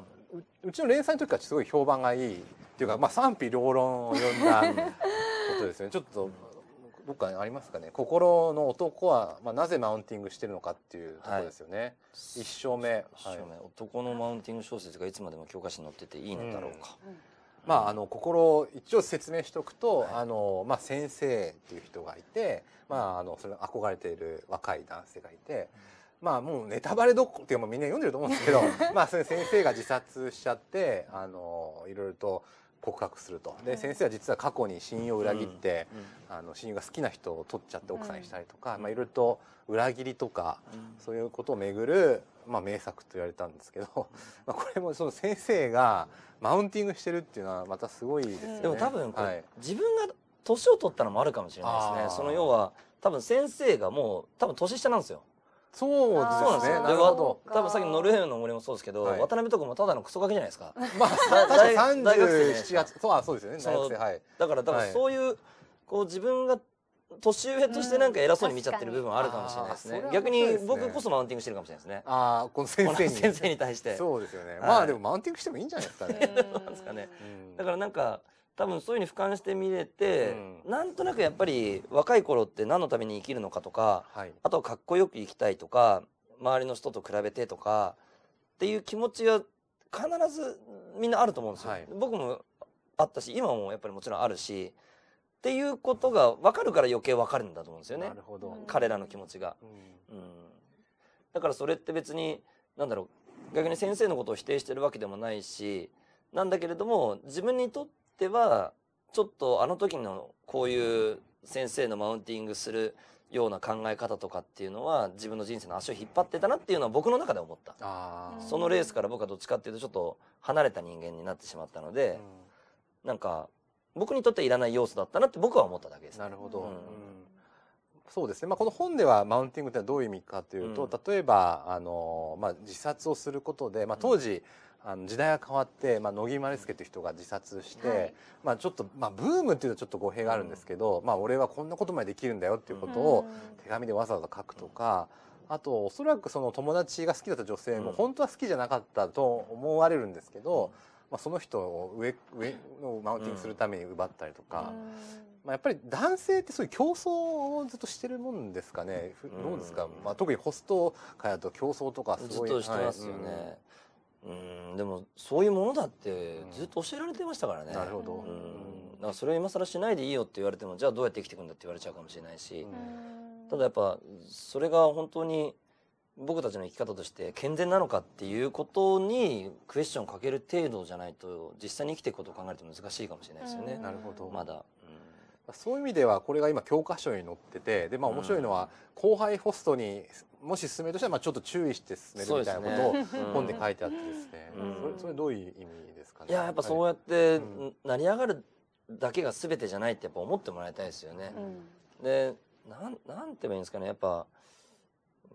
うちの連載の時からすごい評判がいいっていうか、まあ、賛否両論を呼んだことですね。ちょっとどっかありますかね心の男は、まあ、なぜマウンティングしてるのかっていうところですよね、はい、一生目はい、男のマウンティング小説がいつまでも教科書に載ってていいのだろうか、うんまあ、あの心一応説明しておくと、はい、あのまあ、先生っていう人がいて、まあ、あのそれ憧れている若い男性がいて、まあ、もうネタバレどこっていうみんな読んでると思うんですけど まあそれ先生が自殺しちゃってあのいろいろと告白するとで先生は実は過去に親友を裏切って、うんうん、あの親友が好きな人を取っちゃって奥さんにしたりとか、まあ、いろいろと裏切りとか、そういうことをめぐる、まあ、名作と言われたんですけど、まあ、これもその先生がマウンティングしてるっていうのはまたすごいですよね。でも多分これ、はい、自分が年を取ったのもあるかもしれないですね。その要は多分先生がもう多分年下なんですよ。そうですね。なるほど。多分さっきのノルウェーの森もそうですけど、渡辺とかもただのクソガキじゃないですか。まあ、確かに37、月そう、そうですよね。はい。だから、多分そういう、こう自分が年上としてなんか偉そうに見ちゃってる部分あるかもしれないですね。逆に僕こそマウンティングしてるかもしれないですね。ああ、この先生に。先生に対して。そうですよね。まあでもマウンティングしてもいいんじゃないですかね。なんですかね。だからなんか、多分そういうふうに俯瞰して見れて、うん、なんとなくやっぱり若い頃って何のために生きるのかとか、はい、あとはかっこよく生きたいとか周りの人と比べてとかっていう気持ちが必ずみんなあると思うんですよ。はい、僕もあったし今もやっぱりもちろんあるしっていうことが分かるから余計分かるんだと思うんですよね彼らの気持ちが、うん、うん、だからそれって別に何だろう逆に先生のことを否定してるわけでもないしなんだけれども自分にとってはちょっとあの時のこういう先生のマウンティングするような考え方とかっていうのは自分の人生の足を引っ張ってたなっていうのは僕の中で思ったそのレースから僕はどっちかっていうとちょっと離れた人間になってしまったので、うん、なんか僕にとってはいらない要素だったなって僕は思っただけです、ね、なるほど、うんうん、そうですね、まあ、この本ではマウンティングってのはどういう意味かというと、例えばあの、まあ、自殺をすることで、まあ、当時、あの時代が変わって、まあ、乃木丸助っていう人が自殺して、はい、まあ、ちょっと、まあ、ブームっていうとちょっと語弊があるんですけど、うん、まあ、俺はこんなことまでできるんだよっていうことを手紙でわざわざ書くとか、あとおそらくその友達が好きだった女性も本当は好きじゃなかったと思われるんですけど、まあ、その人を上上のマウンティングするために奪ったりとか、まあ、やっぱり男性ってそういう競争をずっとしてるもんですかね、どうですか、まあ、特にホスト界だと競争とかすごいずっとしてますよね、はいうんうんでもそういうものだってずっと教えられてましたからね、なるほど、うん、だからそれを今更しないでいいよって言われてもじゃあどうやって生きていくんだって言われちゃうかもしれないし、ただやっぱそれが本当に僕たちの生き方として健全なのかっていうことにクエスチョンをかける程度じゃないと実際に生きていくことを考えると難しいかもしれないですよね。なるほどまだ、そういう意味ではこれが今教科書に載っててで、まあ、面白いのは後輩ホストにもし進めるとしたらまあちょっと注意して進めるみたいなことを 本で書いてあってですね、それそれどういう意味ですかねいややっぱそうやって成り上がるだけが全てじゃないってやっぱ思ってもらいたいですよね。うん、でなんなんて言えばいいんですかねやっぱ、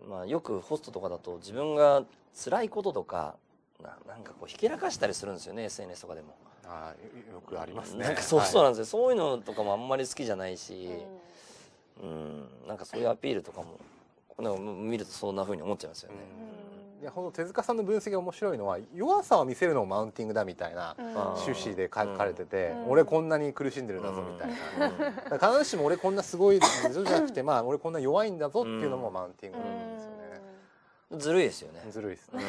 まあ、よくホストとかだと自分が辛いこととかななんかこうひけらかしたりするんですよね SNS とかでも。あよくありますね。そうそうなんですよ、はい、そういうのとかもあんまり好きじゃないし、うん、なんかそういうアピールとかも、なん見るとそんなふうに思っちゃいますよね。いや、ほんと手塚さんの分析が面白いのは、弱さを見せるのをマウンティングだみたいな趣旨で書かれてて、俺こんなに苦しんでるんだぞみたいな。必ずしも俺こんなすごいじゃなくて、まあ俺こんな弱いんだぞっていうのもマウンティングなんですよね。ずるいですよね。ずるいですね。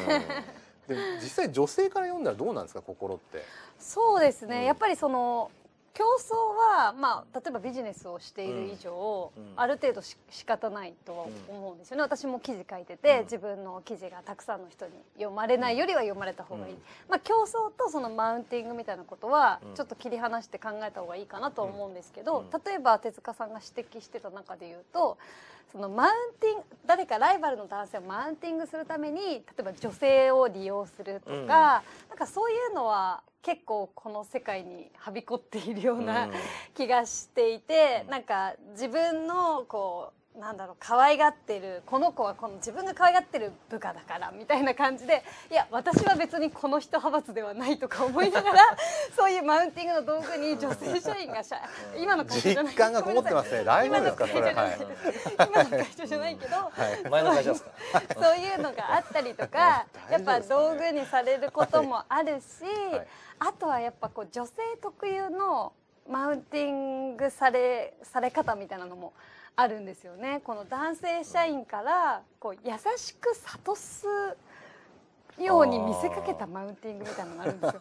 で実際女性から読んだらどうなんですか心ってそうですね、うん、やっぱりその競争は、まあ、例えばビジネスをしている以上、うん、ある程度し仕方ないとは思うんですよね、うん、私も記事書いてて、自分の記事がたくさんの人に読まれないよりは読まれた方がいい、まあ、競争とそのマウンティングみたいなことはちょっと切り離して考えた方がいいかなと思うんですけど、例えば手塚さんが指摘してた中で言うとそのマウンティング誰かライバルの男性をマウンティングするために例えば女性を利用するとか、うん、なんかそういうのは結構この世界にはびこっているような気がしていて、うん、なんか自分のこうなんだろう可愛がってるこの子はこの自分が可愛がってる部下だからみたいな感じでいや私は別にこの人派閥ではないとか思いながら そういうマウンティングの道具に女性社員が社今の会長じゃない今の会社じゃないけど、はい、前の会ですか そういうのがあったりとか、ね、やっぱ道具にされることもあるし、はい、あとはやっぱこう女性特有のマウンティングされされ方みたいなのも。あるんですよねこの男性社員からこう優しく諭すように見せかけたマウンティングみたいなのがあるんですよ。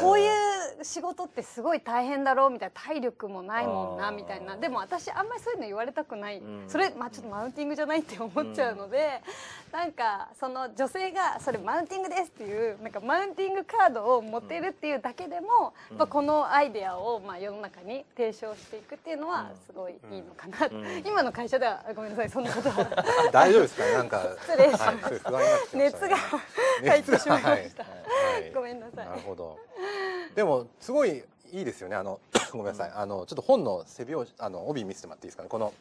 こういう仕事ってすごい大変だろうみたいな体力もないもんなみたいなでも私あんまりそういうの言われたくない、うん、それ、まあ、ちょっとマウンティングじゃないって思っちゃうので、うん、なんかその女性が「それマウンティングです」っていうなんかマウンティングカードを持てるっていうだけでも、うん、このアイデアをまあ世の中に提唱していくっていうのはすごいいいのかな、今の会社ではごめんなさいそんなことは 大丈夫ですかなんか 失礼します、はい、熱が入 ってしまいました、ごめんなさいなるほどでもすごいいいですよねあの ごめんなさい、うん、あのちょっと本の背表あの帯見せてもらっていいですかねこの、はい、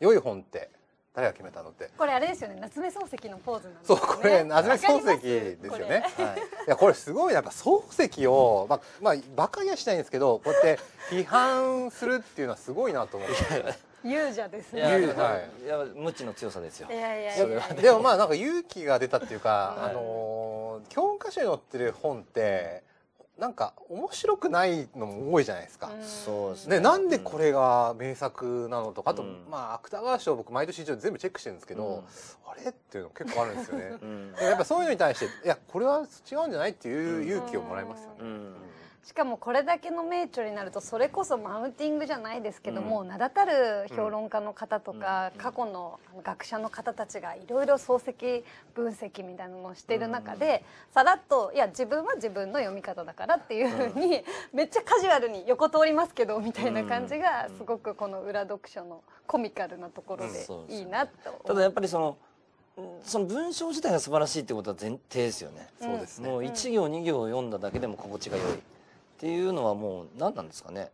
良い本って誰が決めたのってこれあれですよね夏目漱石のポーズ、ね、そうこれ夏目漱石ですよねはい、いやこれすごいなんか漱石を、まあ、まあバカにはしないんですけどこうやって批判するっていうのはすごいなと思って。勇者ですね。いや、はい無知の強さですよ。いやいやいやいや。でもまあなんか勇気が出たっていうか、あのー、教科書に載ってる本って。なんか面白くないのも多いじゃないですか。そうですね。なんでこれが名作なのとか、あと、まあ芥川賞僕毎年一応全部チェックしてるんですけど、あれっていうの結構あるんですよね。やっぱそういうのに対していやこれは違うんじゃないっていう勇気をもらいますよね。しかもこれだけの名著になるとそれこそマウンティングじゃないですけども、うん、名だたる評論家の方とか、うん、過去の学者の方たちがいろいろ漱石分析みたいなのをしている中で、うん、さらっといや自分は自分の読み方だからっていうふうに、めっちゃカジュアルに横通りますけどみたいな感じが、すごくこの裏読書のコミカルなところでいいなと、ただやっぱりそのその文章自体が素晴らしいってことは前提ですよね。そうですね。もう一行二行読んだだけでも心地が良い。っていうのはもう何なんですかね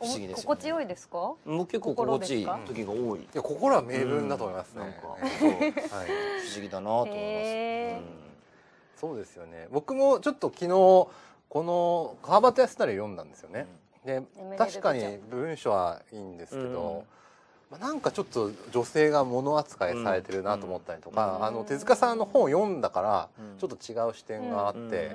不思議です、ね、心地よいですかもう結構心地いい時が多いいや心は名分だと思いますね、うん、なんか、はい、不思議だなと思います、うん、そうですよね僕もちょっと昨日この川端康成読んだんですよね、うん、で確かに文章はいいんですけど、うんまあ、なんかちょっと女性が物扱いされてるなと思ったりとか、うん、あの手塚さんの本を読んだからちょっと違う視点があって、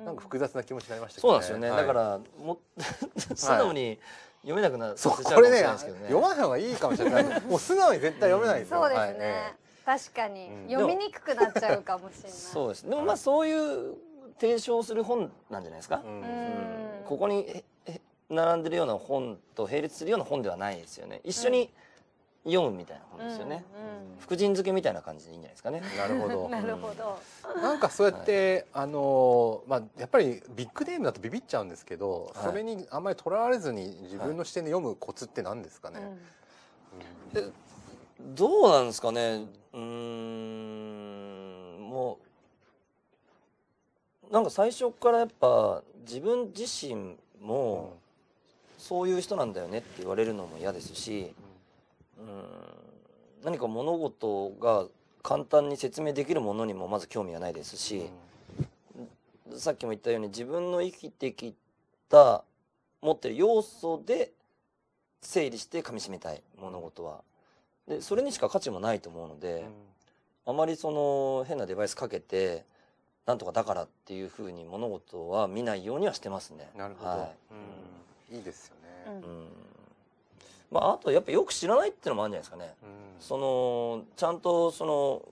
うん、なんか複雑な気持ちになりましたけど、ね、そうなんですよね、はい、だからも 素直に読めなくなるちかもしれないですけどね、ね、読まない方がいいかもしれないもう素直に絶対読めないですよ、そうですね、はい、確かに、読みにくくなっちゃうかもしれないそうですでもまあそういう提唱する本なんじゃないですか、ここに並んでるような本と並列するような本ではないですよね一緒に、読むみたいな本ですよね、福神漬けみたいな感じでいいんじゃないですかね なるほどなるほど、なんかそうやって、あのまあやっぱりビッグネームだとビビっちゃうんですけど、それにあんまりとらわれずに自分の視点で読むコツって何ですかね、どうなんですかねうんもうなんか最初からやっぱ自分自身も、そういう人なんだよねって言われるのも嫌ですし、ううん何か物事が簡単に説明できるものにもまず興味がないですし、うん、さっきも言ったように自分の生きてきた持ってる要素で整理して噛みしめたい物事は。でそれにしか価値もないと思うので、うん、あまりその変なデバイスかけてなんとかだからっていうふうに物事は見ないようにはしてますね。なるほど、はいうん、いいですよね、うん、まあ、あとやっぱよく知らないっていうのもあるんじゃないですかね。そのちゃんとその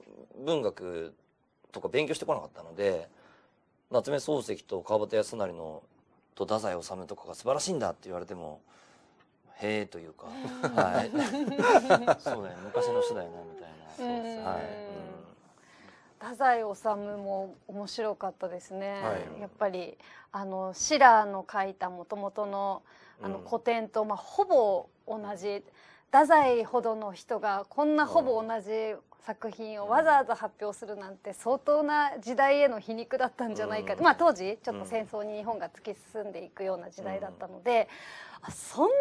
文学とか勉強してこなかったので夏目漱石と川端康成のと太宰治とかが素晴らしいんだって言われてもへえというか、はい、そうだよ、昔の人だよなみたいな。そうはい、うん、太宰治も面白かったですね、はい、やっぱりあのシラーの書いたもともとのあの古典と、まあ、ほぼ同じ太宰ほどの人がこんなほぼ同じ作品をわざわざ発表するなんて相当な時代への皮肉だったんじゃないか、うん、まあ当時ちょっと戦争に日本が突き進んでいくような時代だったので、うんそんな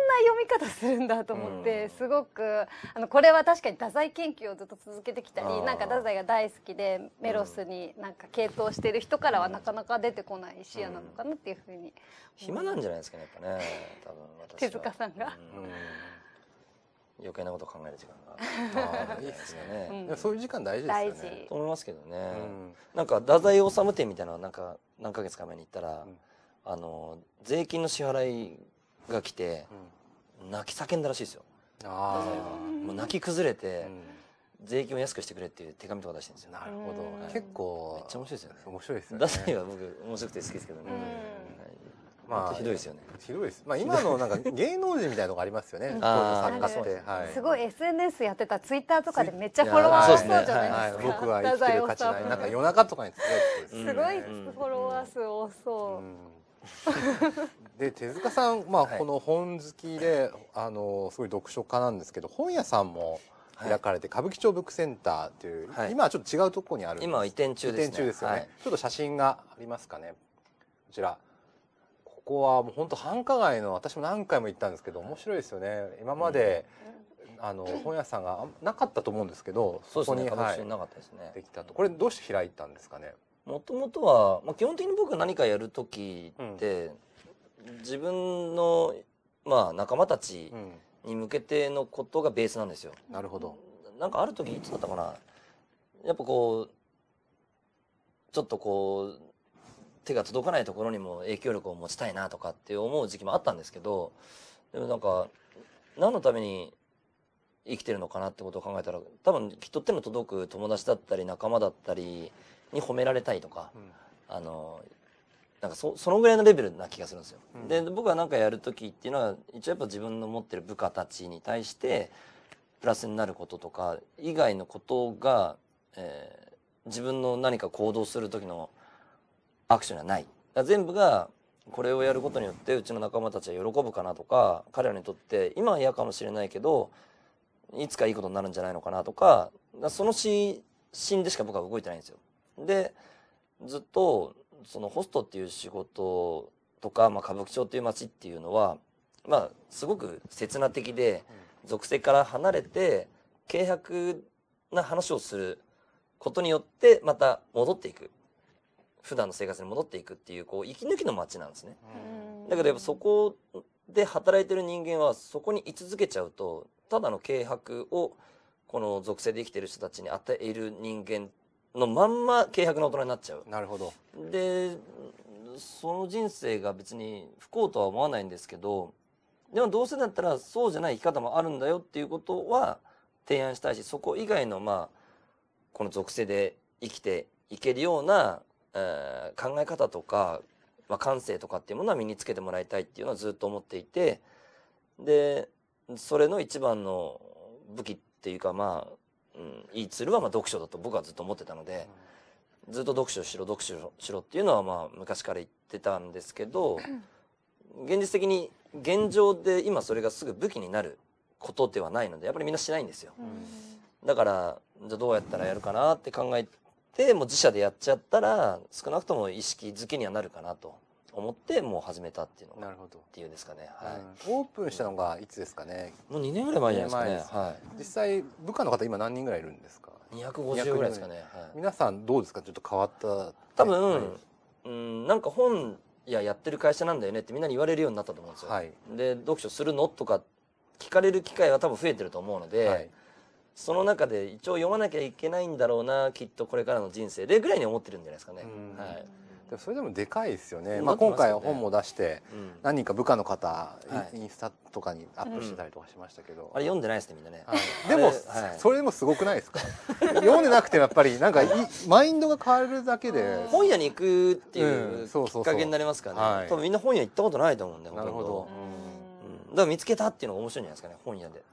読み方するんだと思って、すごくあのこれは確かに太宰研究をずっと続けてきたりなんか太宰が大好きでメロスになんか傾倒してる人からはなかなか出てこない視野なのかなっていうふうに、暇なんじゃないですかねやっぱね多分私手塚さんが、余計なこと考える時間が いいですよね、そういう時間大事ですよねと思いますけどね、なんか太宰治展みたいななんか何ヶ月か前に行ったら、あの税金の支払いが来て、泣き叫んだらしいですよ。もう泣き崩れて、税金を安くしてくれっていう手紙とか出してるんですよ。なるほど。はい、結構。めっちゃ面白いですよね。面白いですよね。出すは僕面白くて好きですけどね。まあ、ひどいですよね。ひどいです。まあ、今のなんか芸能人みたいなのがありますよね。はい、すごい S. N. S. やってたツイッターとかで、めっちゃフォロワー。そうじゃないですか。僕は生きてる価値ない。なんか夜中とかに。すごいフォロワー数多そう。で手塚さん、まあ、この本好きで、あのすごい読書家なんですけど本屋さんも開かれて、はい、歌舞伎町ブックセンターっていう、はい、今はちょっと違うところにある今は移転中ですね移転中ですよね、ちょっと写真がありますかねこちらここはもう本当繁華街の私も何回も行ったんですけど面白いですよね今まで、うん、あの本屋さんがなかったと思うんですけどそこに、ね、歌なかったですね、できたとこれどうして開いたんですかねもともとは、まあ、基本的に僕が何かやる時って、うん自分の、まあ、仲間たちに向けてのことがベースなんですよ。なるほど。なんかある時いつだったかなやっぱこうちょっとこう手が届かないところにも影響力を持ちたいなとかって思う時期もあったんですけどでもなんか何のために生きてるのかなってことを考えたら多分きっと手の届く友達だったり仲間だったりに褒められたいとか、うん、あのなんかそそのぐらいのレベルな気がするんですよ。うん、で僕は何かやる時っていうのは一応やっぱ自分の持ってる部下たちに対してプラスになることとか以外のことが、えー、自分の何か行動する時のアクションはない。全部がこれをやることによってうちの仲間たちは喜ぶかなとか彼らにとって今は嫌かもしれないけどいつかいいことになるんじゃないのかなとかそのシーンでしか僕は動いてないんですよ。でずっとそのホストっていう仕事とか、まあ、歌舞伎町っていう街っていうのは、まあ、すごく刹那的で、属性から離れて、軽薄な話をすることによって、また戻っていく。普段の生活に戻っていくっていう、こう、息抜きの街なんですね。だけどやっぱそこで働いてる人間は、そこに居続けちゃうと、ただの軽薄を、この属性で生きてる人たちに与える人間のまんま軽薄な大人になっちゃう。なるほど。で、その人生が別に不幸とは思わないんですけど、でもどうせだったらそうじゃない生き方もあるんだよっていうことは提案したいし、そこ以外のまあ、この属性で生きていけるような、えー、考え方とか、まあ、感性とかっていうものは身につけてもらいたいっていうのはずっと思っていて、で、それの一番の武器っていうかまあ、うん、いいツールはまあ読書だと僕はずっと思ってたので、ずっと読書しろ、読書しろっていうのはまあ昔から言ってたんですけど、現実的に現状で今それがすぐ武器になることではないので、やっぱりみんなしないんですよ。だから、じゃあどうやったらやるかなって考えて、もう自社でやっちゃったら、少なくとも意識づけにはなるかなと。思ってもう始めたっていうのがなるほどっていうですかね、はい、うん、オープンしたのがいつですかね、もう2年ぐらい前じゃないですかね、はい、実際部下の方今何人ぐらいいるんですか250ぐらいですかね、はい、皆さんどうですかちょっと変わった多分、はい、うんなんか本ややってる会社なんだよねってみんなに言われるようになったと思うんですよ、はい、で読書するのとか聞かれる機会は多分増えてると思うので、はいその中で一応読まなきゃいけないんだろうなきっとこれからの人生でぐらいに思ってるんじゃないですかね。はい、でそれでもでかいですよね、まあ、今回本も出して、何人か部下の方、インスタとかにアップしてたりとかしましたけど、あれ読んでないですねみんなね、はい、でも、はい、それでもすごくないですか読んでなくてやっぱりなんかマインドが変わるだけで本屋に行くっていうきっかけになりますからね、多分みんな本屋行ったことないと思うんでなるほど、うん、だから見つけたっていうのが面白いんじゃないですかね本屋で。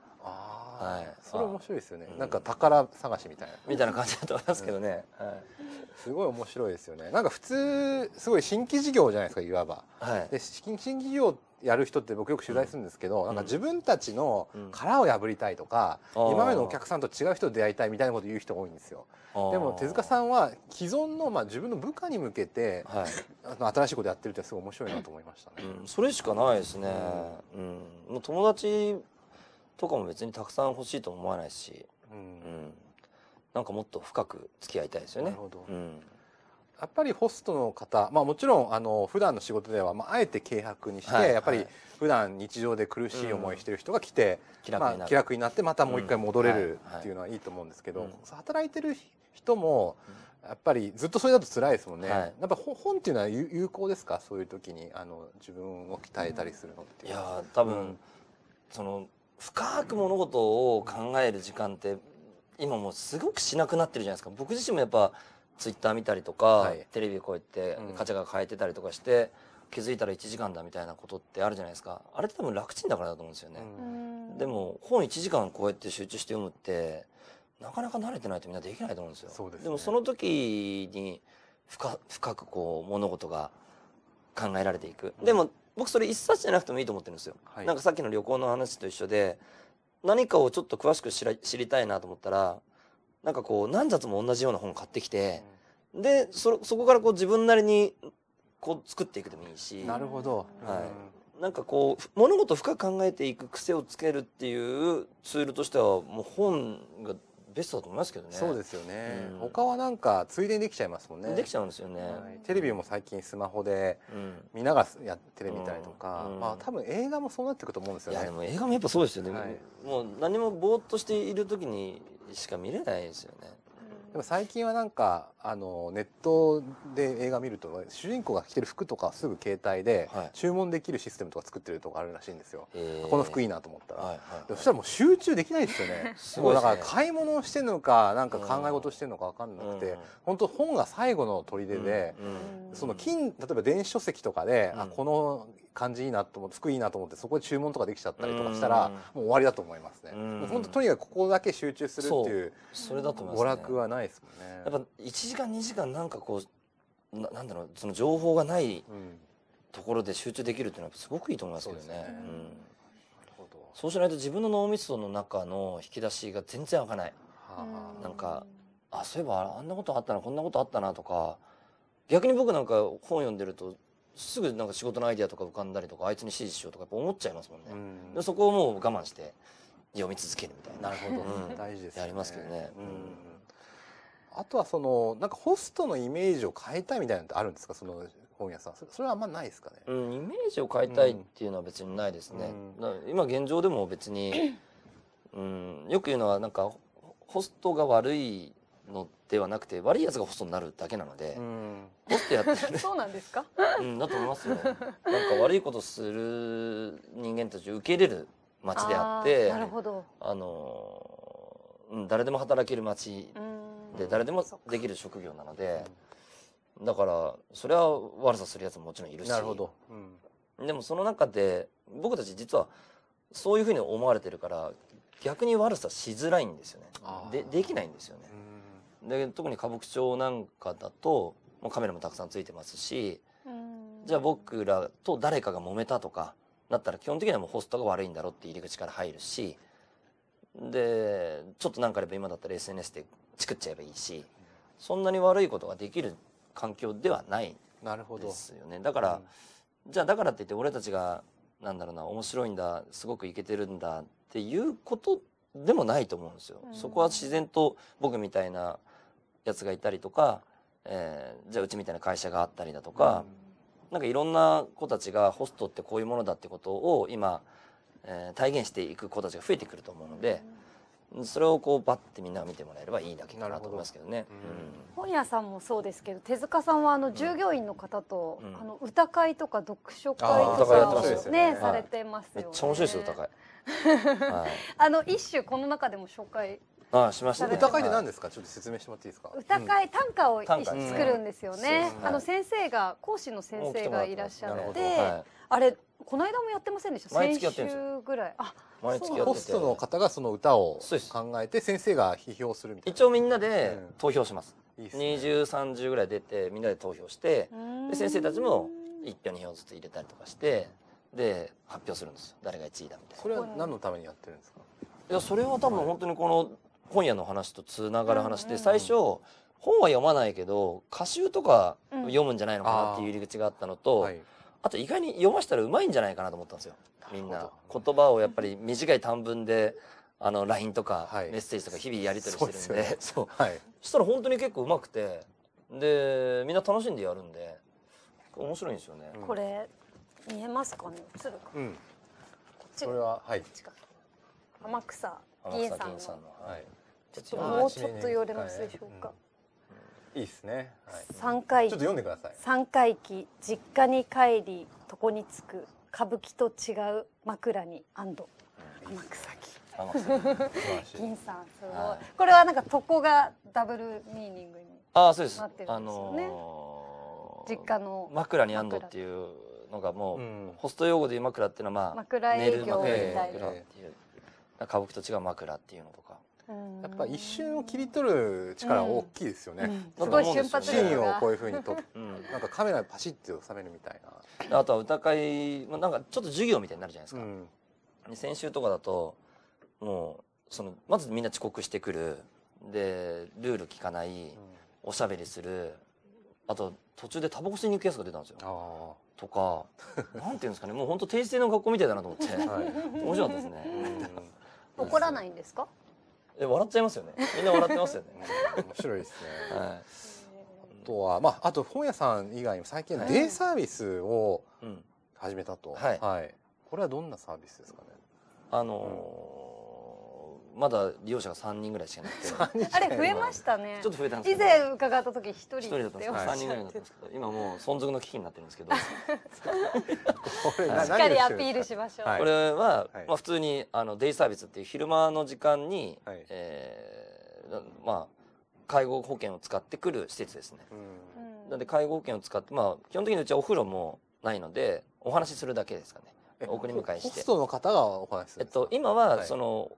はい、それ面白いですよね、うん、なんか宝探しみたいなみたいな感じだと思いますけどね、うん、はい、すごい面白いですよねなんか普通すごい新規事業じゃないですかいわば、はい、で新規事業やる人って僕よく取材するんですけど、うん、なんか自分たちの殻を破りたいとか、うん、今までのお客さんと違う人と出会いたいみたいなこと言う人が多いんですよでも手塚さんは既存のまあ自分の部下に向けて、はい、新しいことやってるってすごい面白いなと思いましたね、うん、それしかないですね、うん、友達とかも別にたくさん欲しいと思わないし、うん、うん、なんかもっと深く付き合いたいですよね。なるほど、うん、やっぱりホストの方、まあ、もちろんあの普段の仕事では、まあ、あえて軽薄にして、はい、やっぱり普段日常で苦しい思いしてる人が来て、うんまあ、気楽になってまたもう一回戻れるっていうのはいいと思うんですけど、はいはい、働いてる人もやっぱりずっとそれだと辛いですもんね、はい、やっぱ本っていうのは有効ですかそういう時にあの自分を鍛えたりするのっていう、うん、いや多分、うん、その深く物事を考える時間って今もうすごくしなくなってるじゃないですか僕自身もやっぱツイッター見たりとか、はい、テレビこうやって価チャチャ変えてたりとかして、うん、気づいたら1時間だみたいなことってあるじゃないですかあれって多分楽ちんだからだと思うんですよね、うん、でも本1時間こうやって集中して読むってなかなか慣れてないとみんなできないと思うんですよ、ね、でもその時に深深くこう物事が考えられていく、うん、でも僕それ一冊じゃなくてもいいと思ってるんですよ、はい、なんかさっきの旅行の話と一緒で何かをちょっと詳しく知りたいなと思ったらなんかこう何冊も同じような本買ってきて、うん、でそそこからこう自分なりにこう作っていくでもいいしなるほど、はい、なんかこう物事深く考えていく癖をつけるっていうツールとしてはもう本がベストだと思いますけどねそうですよね、うん、他はなんかついでにできちゃいますもんねできちゃうんですよね、はい、テレビも最近スマホで見ながらやってるみたいとか、うんうん、まあ多分映画もそうなってくると思うんですよねいやでも映画もやっぱそうですよね、はい、もう何もぼーっとしている時にしか見れないですよねでも最近はなんかあのネットで映画見ると主人公が着てる服とかすぐ携帯で注文できるシステムとか作ってるとかあるらしいんですよ、はい、この服いいなと思ったら、はいそしたらもう集中できないですよねすごね、だから買い物をしてるのかなんか考え事してるのか分かんなくて、うん、本当本が最後の砦で、うんうん、その金例えば電子書籍とかで、あこの感じいいなと思って服いいなと思ってそこで注文とかできちゃったりとかしたらもう終わりだと思いますね。本当とにかくここだけ集中するっていうそれだと思います、ね、娯楽はないですもんね。やっぱ1時間2時間なんかこうななんだろうその情報がないところで集中できるっていうのはすごくいいと思いますけどね。そう、しないと自分の脳みその中の引き出しが全然開かない。なんかあそういえばあんなことあったなこんなことあったなとか逆に僕なんか本読んでるとすぐなんか仕事のアイディアとか浮かんだりとかあいつに指示しようとかやっぱ思っちゃいますもんね、うん、でそこをもう我慢して読み続けるみたいななるほど、うん、大事ですねやりますけどね、うんあとはそのなんかホストのイメージを変えたいみたいなのってあるんですかその本屋さんそれはあんまないですかね、イメージを変えたいっていうのは別にないですね、今現状でも別に、うん、よく言うのはなんかホストが悪いのではなくて悪いやつがホストになるだけなので、うん、ホストやってる、ね、そうなんですか、うん、だと思いますよなんか悪いことする人間たちを受け入れる街であってなるほどあの、うん、誰でも働ける街で誰でもできる職業なので、うだからそれは悪さするやつももちろんいるしなるほど、うん、でもその中で僕たち実はそういうふうに思われてるから逆に悪さしづらいんですよねでできないんですよね。うんで特に歌舞伎町なんかだともうカメラもたくさんついてますしじゃあ僕らと誰かが揉めたとかなったら基本的にはもうホストが悪いんだろって入り口から入るしでちょっと何かあれば今だったら SNS で作っちゃえばいいしそんなに悪いことができる環境ではないんですよね。だから、うん、じゃあだからって言って俺たちがなんだろうな面白いんだすごくいけてるんだっていうことでもないと思うんですよ。うん、そこは自然と僕みたいなやつがいたりとか、えー、じゃあうちみたいな会社があったりだとか、うん、なんかいろんな子たちがホストってこういうものだってことを今、えー、体現していく子たちが増えてくると思うので。それをこうバッてみんな見てもらえればいいだけかなと思いますけどね、うん、本屋さんもそうですけど手塚さんはあの従業員の方と、うん、あの歌会とか読書会とかね、ね、されてますよね、めっちゃ面白いですよ歌会、はい、あの一種この中でも紹介あしました、ね、歌会っ何ですか、ちょっと説明してもらっていいですか歌会短歌を作るんですよね、あの先生が講師の先生がいらっしゃってあれこの間もやってませんでした先週ぐらいあ毎月ホストの方がその歌を考えて先生が批評するみたいな一応みんなで投票します、二十三十ぐらい出てみんなで投票してで先生たちも一票二票ずつ入れたりとかしてで発表するんですよ誰が一位だみたいなそれは何のためにやってるんですかいやそれは多分本当にこの本屋の話とつながる話で最初本は読まないけど歌集とか読むんじゃないのかなっていう入り口があったのと、あと意外に読ましたらうまいんじゃないかなと思ったんですよみんな言葉をやっぱり短い短文であの LINE とかメッセージとか日々やり取りしてるんでそうそしたら本当に結構うまくてでみんな楽しんでやるんで面白いんですよね。これ見えますかね鶴か、うん、これははい天草銀さんの。はいちょっともうちょっとよれますでしょうか、いいですね、はい、回ちょっと読んでください三回忌実家に帰り床につく歌舞伎と違う枕に安堵天草木 銀さんすごい、はい、これはなんか床がダブルミーニングになってるんですね、あのー、実家の枕に安堵っていうのがもう、うん、ホスト用語でいう枕っていうのはまあ枕営業みたいな歌舞伎と違う枕っていうのとかやっぱ一瞬を切り取る力大きいですよね。うん、うん、シーンをこういう風に撮って、うん、なんかカメラパシッて収めるみたいな。あとは歌会、まあ、なんかちょっと授業みたいになるじゃないですか。うん、先週とかだと、もう、その、まずみんな遅刻してくる。で、ルール聞かない。おしゃべりする。あと、途中でタバコ吸いに行くやつが出たんですよ。とか、なんていうんですかね、もう本当定時制の学校みたいだなと思って、はい、面白かったですね。怒らないんですかえ笑っちゃいますよね みんな笑ってますよね面白いですね、はい、あとはまああと本屋さん以外にも最近デイサービスを始めたと、はい、はい、これはどんなサービスですかねあのーうんまだ利用者が三人ぐらいしかなくて あれ増えましたねちょっと増えたんです以前伺った時一人1人だったんですけど、人ぐらいだったんですけど今もう存続の危機になってるんですけどしっかりアピールしましょう、はい、これは、まあ、普通にあのデイサービスっていう昼間の時間に、はい、えー、まあ介護保険を使ってくる施設ですね、なん、で介護保険を使ってまあ基本的にうちはお風呂もないのでお話しするだけですかね送り迎えしてホストの方がお話しするえっと今はその、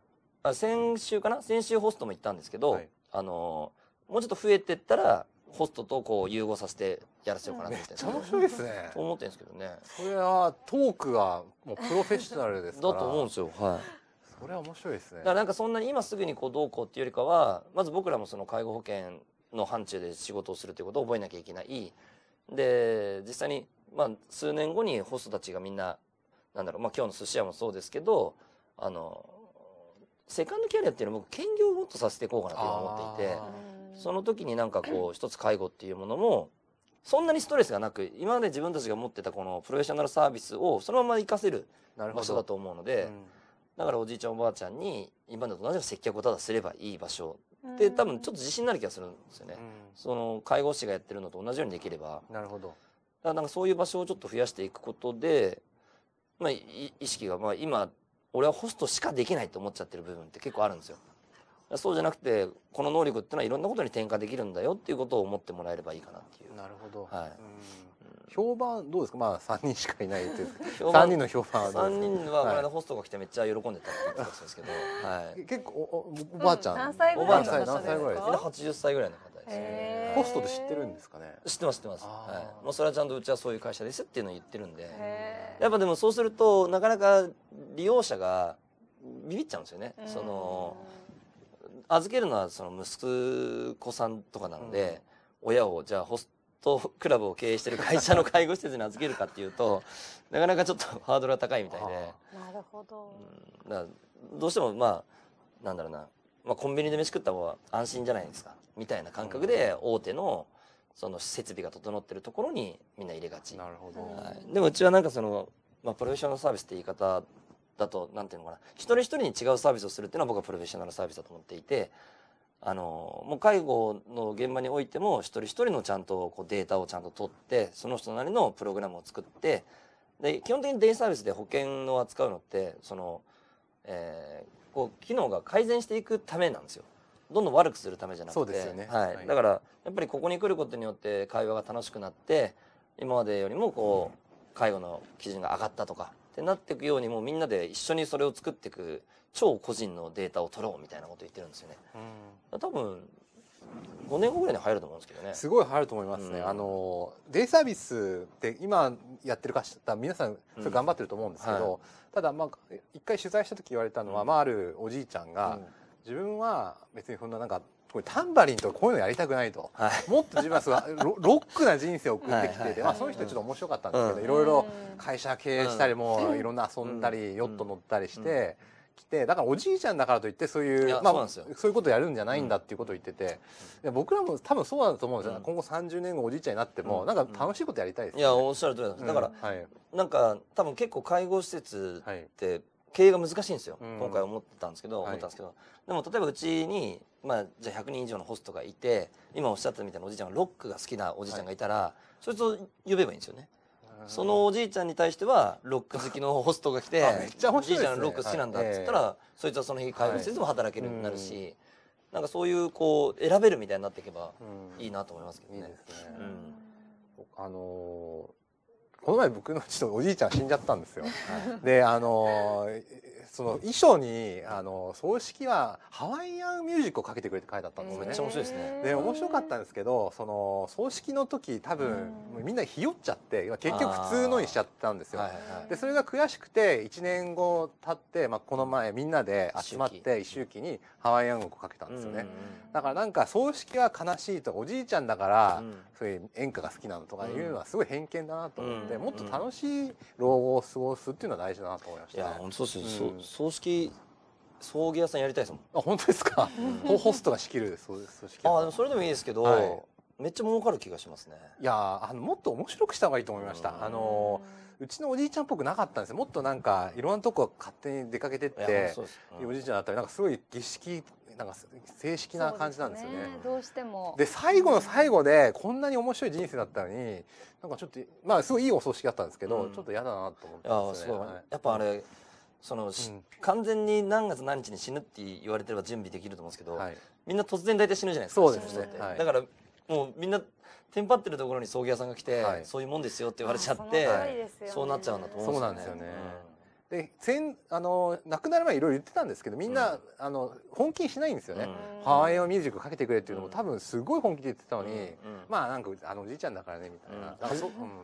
あ先週かな先週ホストも行ったんですけど、はいあのーもうちょっと増えてったら、ホストとこう融合させてやらせようかなっめていですねと。思ってるんですけどね。それはトークがもうプロフェッショナルですかと思うんですよ。はい。それは面白いですねだか。らなんかそんなに今すぐにこうどうこうっていうよりかはまず僕らもその介護保険の範疇で仕事をするということを覚えなきゃいけないで実際にまあ数年後にホストたちがみんななんだろうまあ今日の寿司屋もそうですけどあのセカンドキャリアっていうのは僕兼業をもっとさせていこうかなと思っていてその時になんかこう一つ介護っていうものもそんなにストレスがなく今まで自分たちが持ってたこのプロフェッショナルサービスをそのまま活かせる場所だと思うので、うん、だからおじいちゃんおばあちゃんに今まと同じように接客をただすればいい場所で多分ちょっと自信になる気がするんですよね、うん、その介護士がやってるのと同じようにできればなるほどだからなんかそういう場所をちょっと増やしていくことで、まあ、意識がまあ今俺はホストしかできないと思っちゃってる部分って結構あるんですよ。そうじゃなくて、この能力ってのはいろんなことに転化できるんだよっていうことを思ってもらえればいいかなっていう。なるほど。はい。評判どうですかまあ3人しかいないという3 人の評判はどうですか3人はこの間ホストが来てめっちゃ喜んでたって言ってたんですけど、はい、結構おおばあちゃん、うん、何歳ぐらい何歳ぐら80歳ぐらいの方ホストで知ってるんですかね知ってます知ってます、はい、もうそれはちゃんとうちはそういう会社ですっていうのを言ってるんでやっぱでもそうするとなかなか利用者がビビっちゃうんですよねその預けるのはその息子さんとかなので、うん、親をじゃあホストクラブを経営してる会社の介護施設に預けるかっていうと なかなかちょっとハードルが高いみたいでなるほど、うん、だどうしてもまあなんだろうなまあ、コンビニで飯食った方が安心じゃないですかみたいな感覚で大手のその設備が整ってるところにみんな入れがちなるほど、はい、でもうちはなんかその、まあ、プロフェッショナルサービスって言い方だとなんていうのかな一人一人に違うサービスをするっていうのは僕はプロフェッショナルサービスだと思っていてあのもう介護の現場においても一人一人のちゃんとこうデータをちゃんと取ってその人なりのプログラムを作ってで基本的にデイサービスで保険を扱うのってその、えー、こう機能が改善していくためなんですよどんどん悪くするためじゃなくて、はい、だからやっぱりここに来ることによって会話が楽しくなって今までよりもこう、介護の基準が上がったとかってなっていくようにもうみんなで一緒にそれを作っていく超個人のデータを取ろうみたいなこと言ってるんですよね。多分5年後ぐらいに入ると思うんですけどねすごい入ると思いますね、うん、あのデイサービスって今やってる方皆さんそれ頑張ってると思うんですけど、うんはい、ただまあ一回取材した時言われたのは、うん、まあ、あるおじいちゃんが、自分は別にそんななんかタンバリンとこういうのやりたくないと、はい、もっと自分はロロックな人生を送ってきてて、いまあ、そういう人ちょっと面白かったんですけど、いろいろ会社経営したりもいろんな遊んだり、ヨット乗ったりして。きてだからおじいちゃんだからといってそういうまあそういうことやるんじゃないんだっていうことを言ってて、うん、僕らも多分そうだと思うんですよ、うん、今後30年後おじいちゃんになっても、うん、なんか楽しいことやりたいです、ね、いやおっしゃる通りなんです、だから、はい、なんか多分結構介護施設って経営が難しいんですよ、はい、今回思ってたんですけど、思ったんですけど、はい、でも例えばうちにまあ、じゃあ100人以上のホストがいて今おっしゃったみたいなおじいちゃんロックが好きなおじいちゃんがいたら、はい、そいつを呼べばいいんですよね。そのおじいちゃんに対してはロック好きのホストが来て めゃ面おじいちゃんロック好きなんだっつったら、そいつはその日介護施設も働けるようになるし、なんかそういうこう選べるみたいになっていけばいいなと思いますけどね。ねあのーこの前僕のちょっとおじいちゃん死んじゃったんですよ。はい、で、あのー、その衣装にあの葬式はハワイアンミュージックをかけてくれって書いてあったんですね。めっちゃ面白いですね。で面白かったんですけど、その葬式の時多分みんなひよっちゃって結局普通のにしちゃったんですよ。でそれが悔しくて1年後経ってまあこの前みんなで集まって一周期にハワイアンをかけたんですよね。だからなんか葬式は悲しいとおじいちゃんだから、そういう演歌が好きなのとかいうのはすごい偏見だなと思って、もっと楽しい老後を過ごすっていうのは大事だなと思いました、いや本当ですね、葬式葬儀屋さんやりたいですもんあ本当ですか、ホストが仕切る葬式あでもそれでもいいですけど、はい、めっちゃ儲かる気がしますねいやあのもっと面白くした方がいいと思いました、あのうちのおじいちゃんっぽくなかったんですもっとなんかいろんなとこ勝手に出かけてって、おじいちゃんだったりなんかすごい儀式なんか正式な感じなんですよね。うねどうしても。で最後の最後でこんなに面白い人生だったのになんかちょっとまあすごいいいお葬式だったんですけど、うん、ちょっと嫌だなと思って、ね、やっぱあれその、うん、完全に何月何日に死ぬって言われてれば準備できると思うんですけど、はい、みんな突然大体死ぬじゃないですかそうですね、はい、だからもうみんなテンパってるところに葬儀屋さんが来て、はい、そういうもんですよって言われちゃって、そうなっちゃうんだと思うんですよね。そうなんですよね、うんで先あの亡くなる前いろいろ言ってたんですけどみんな、うん、あの本気にしないんですよね、うん、ハワイをミュージックかけてくれっていうのも、多分すごい本気で言ってたのに、うんうん、まあなんかあのおじいちゃんだからねみたいな、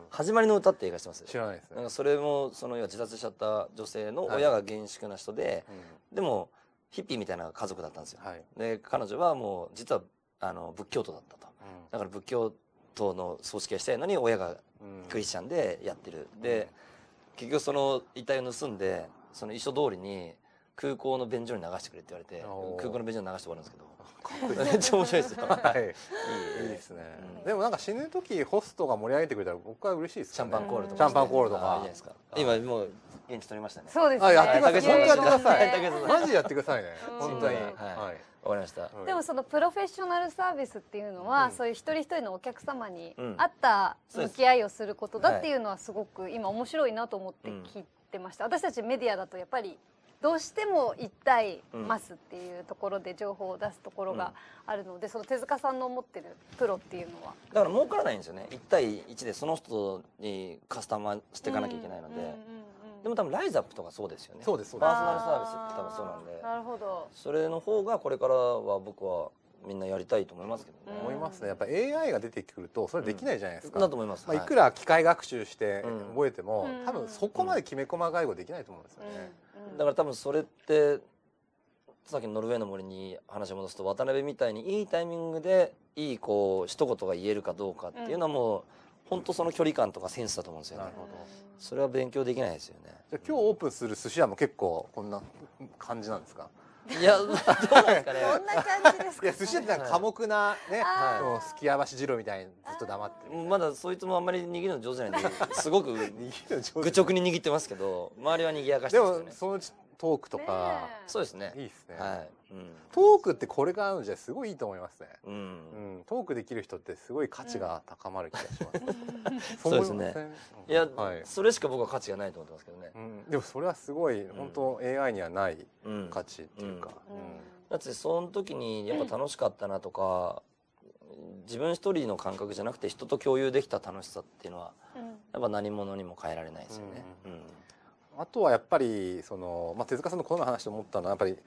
始まりの歌って映画してます知らないです、ね、なんかそれもその自殺しちゃった女性の親が厳粛な人で、はい、でもヒッピーみたいな家族だったんですよ、はい、で彼女はもう実はあの仏教徒だったと、だから仏教徒の葬式はしたいのに親がクリスチャンでやってる、で、結局その遺体を盗んで、その遺書通りに空港の便所に流してくれって言われて、空港の便所に流して終わるんですけど。かっこいいめっちゃ面白いですよ。はい。いいですね。でもなんか死ぬ時ホストが盛り上げてくれたら僕は嬉しいですシャンパンコールとか。シャンパンコールとか。今もう現地撮りましたね。そうですね。やってください。本当やってください。マジやってくださいね。本当に。はい。わかりました。でもそのプロフェッショナルサービスっていうのは、そういう一人一人のお客様に合った向き合いをすることだっていうのはすごく今面白いなと思って聞いてました。私たちメディアだとやっぱりどうしても一体ますっていうところで情報を出すところがあるので、うん、その手塚さんの思ってるプロっていうのはだから儲からないんですよね1対1でその人にカスタマーしていかなきゃいけないので、でも多分ライズアップとかそうですよねそうですそうですパーソナルサービスって多分そうなんでなるほどそれの方がこれからは僕はみんなやりたいと思いますけどね。思いますね。やっぱ AI が出てくるとそれできないじゃないですか。うん、だと思います。まあ、いくら機械学習して覚えても、うん、多分そこまできめ細かいことできないと思うんですよね。うん、だから多分それってさっきノルウェーの森に話を戻すと渡辺みたいにいいタイミングでいいこう一言が言えるかどうかっていうのはもう。本当その距離感とかセンスだと思うんですよねなるほどそれは勉強できないですよねじゃあ今日オープンする寿司屋も結構こんな感じなんですかいやどうなんですかねど んな感じですか、ね、いや寿司屋ってなんか寡黙なね、はい、もうすきやばし二郎みたいにずっと黙ってるまだそいつもあんまり握るの上手なんですごく 愚直に握ってますけど周りは賑やかしてますねでもそのうちトークとか、そうですねいいですね、はいうん、トークってこれからのじゃすごいいいと思いますね、うんうん、トークできる人ってすごい価値が高まる気がします、そうですねいや、はい、それしか僕は価値がないと思ってますけどね、うん、でもそれはすごい本当 AI にはない価値っていうか、うんだってその時にやっぱ楽しかったなとか、うん自分一人の感覚じゃなくて人と共有できた楽しさっていうのは、やっぱ何者にも変えられないですよね、うんあとはやっぱりその、まあ、手塚さんのこの話と思ったのはやっぱり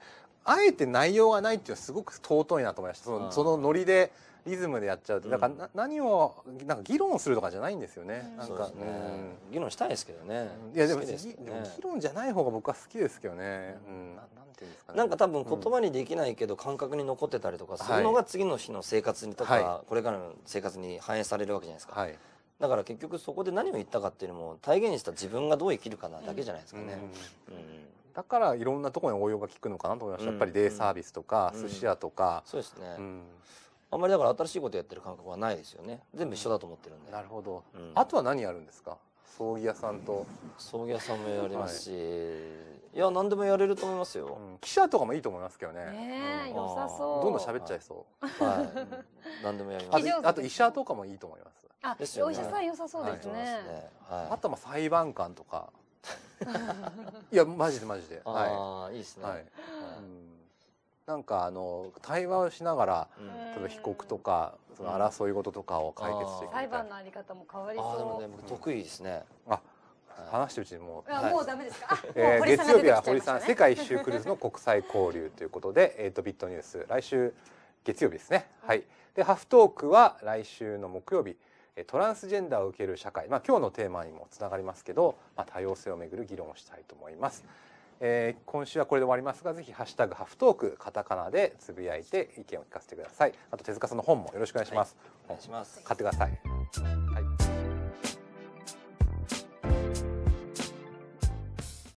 あえて内容がないっていうのはすごく尊いなと思いましたそのそのノリでリズムでやっちゃうと、だからな、うん、何をなんか議論するとかじゃないんですよね、うん、なんか、ねうん、議論したいですけどねいやでも、ね、でも議論じゃない方が僕は好きですけどね、うん、なんていうんですかなんか多分言葉にできないけど感覚に残ってたりとかするのが次の日の生活にとか、はい、これからの生活に反映されるわけじゃないですか、はいだから結局そこで何を言ったかっていうのも体現した自分がどう生きるかなだけじゃないですかね。うん、うんだからいろんなところに応用が効くのかなと思いました、やっぱりデイサービスとか、寿司屋とか、そうですね、あんまりだから新しいことやってる感覚はないですよね全部一緒だと思ってるんで、なるほど、あとは何やるんですか葬儀屋さんと葬儀屋さんもやりますし、い、や何でもやれると思いますよ、記者とかもいいと思いますけどねえね、良さそうどんどん喋っちゃいそう、はい何でもやりますあと医者とかもいいと思いますあ、ね、お医者さん良さそうですね,、ははいいあとは裁判官とか いやマジでマジではいいいですね、はいなんかあの対話をしながら、例えば被告とかその争い事とかを解決していく裁判のあり方も変わりそう。あ得意ですね。あ話してるうちにもう、もうダメですか、えー、月曜日は堀さん世界一周クルーズの国際交流ということで えっ、とビットニュース来週月曜日ですね、はい、でハフトークは来週の木曜日トランスジェンダーを受ける社会、まあ、今日のテーマにもつながりますけど、まあ、多様性をめぐる議論をしたいと思います。えー、今週はこれで終わりますが、ぜひハッシュタグハフトークカタカナでつぶやいて意見を聞かせてください。あと手塚さんの本もよろしくお願いします。はい、お願いします。買ってください。はい。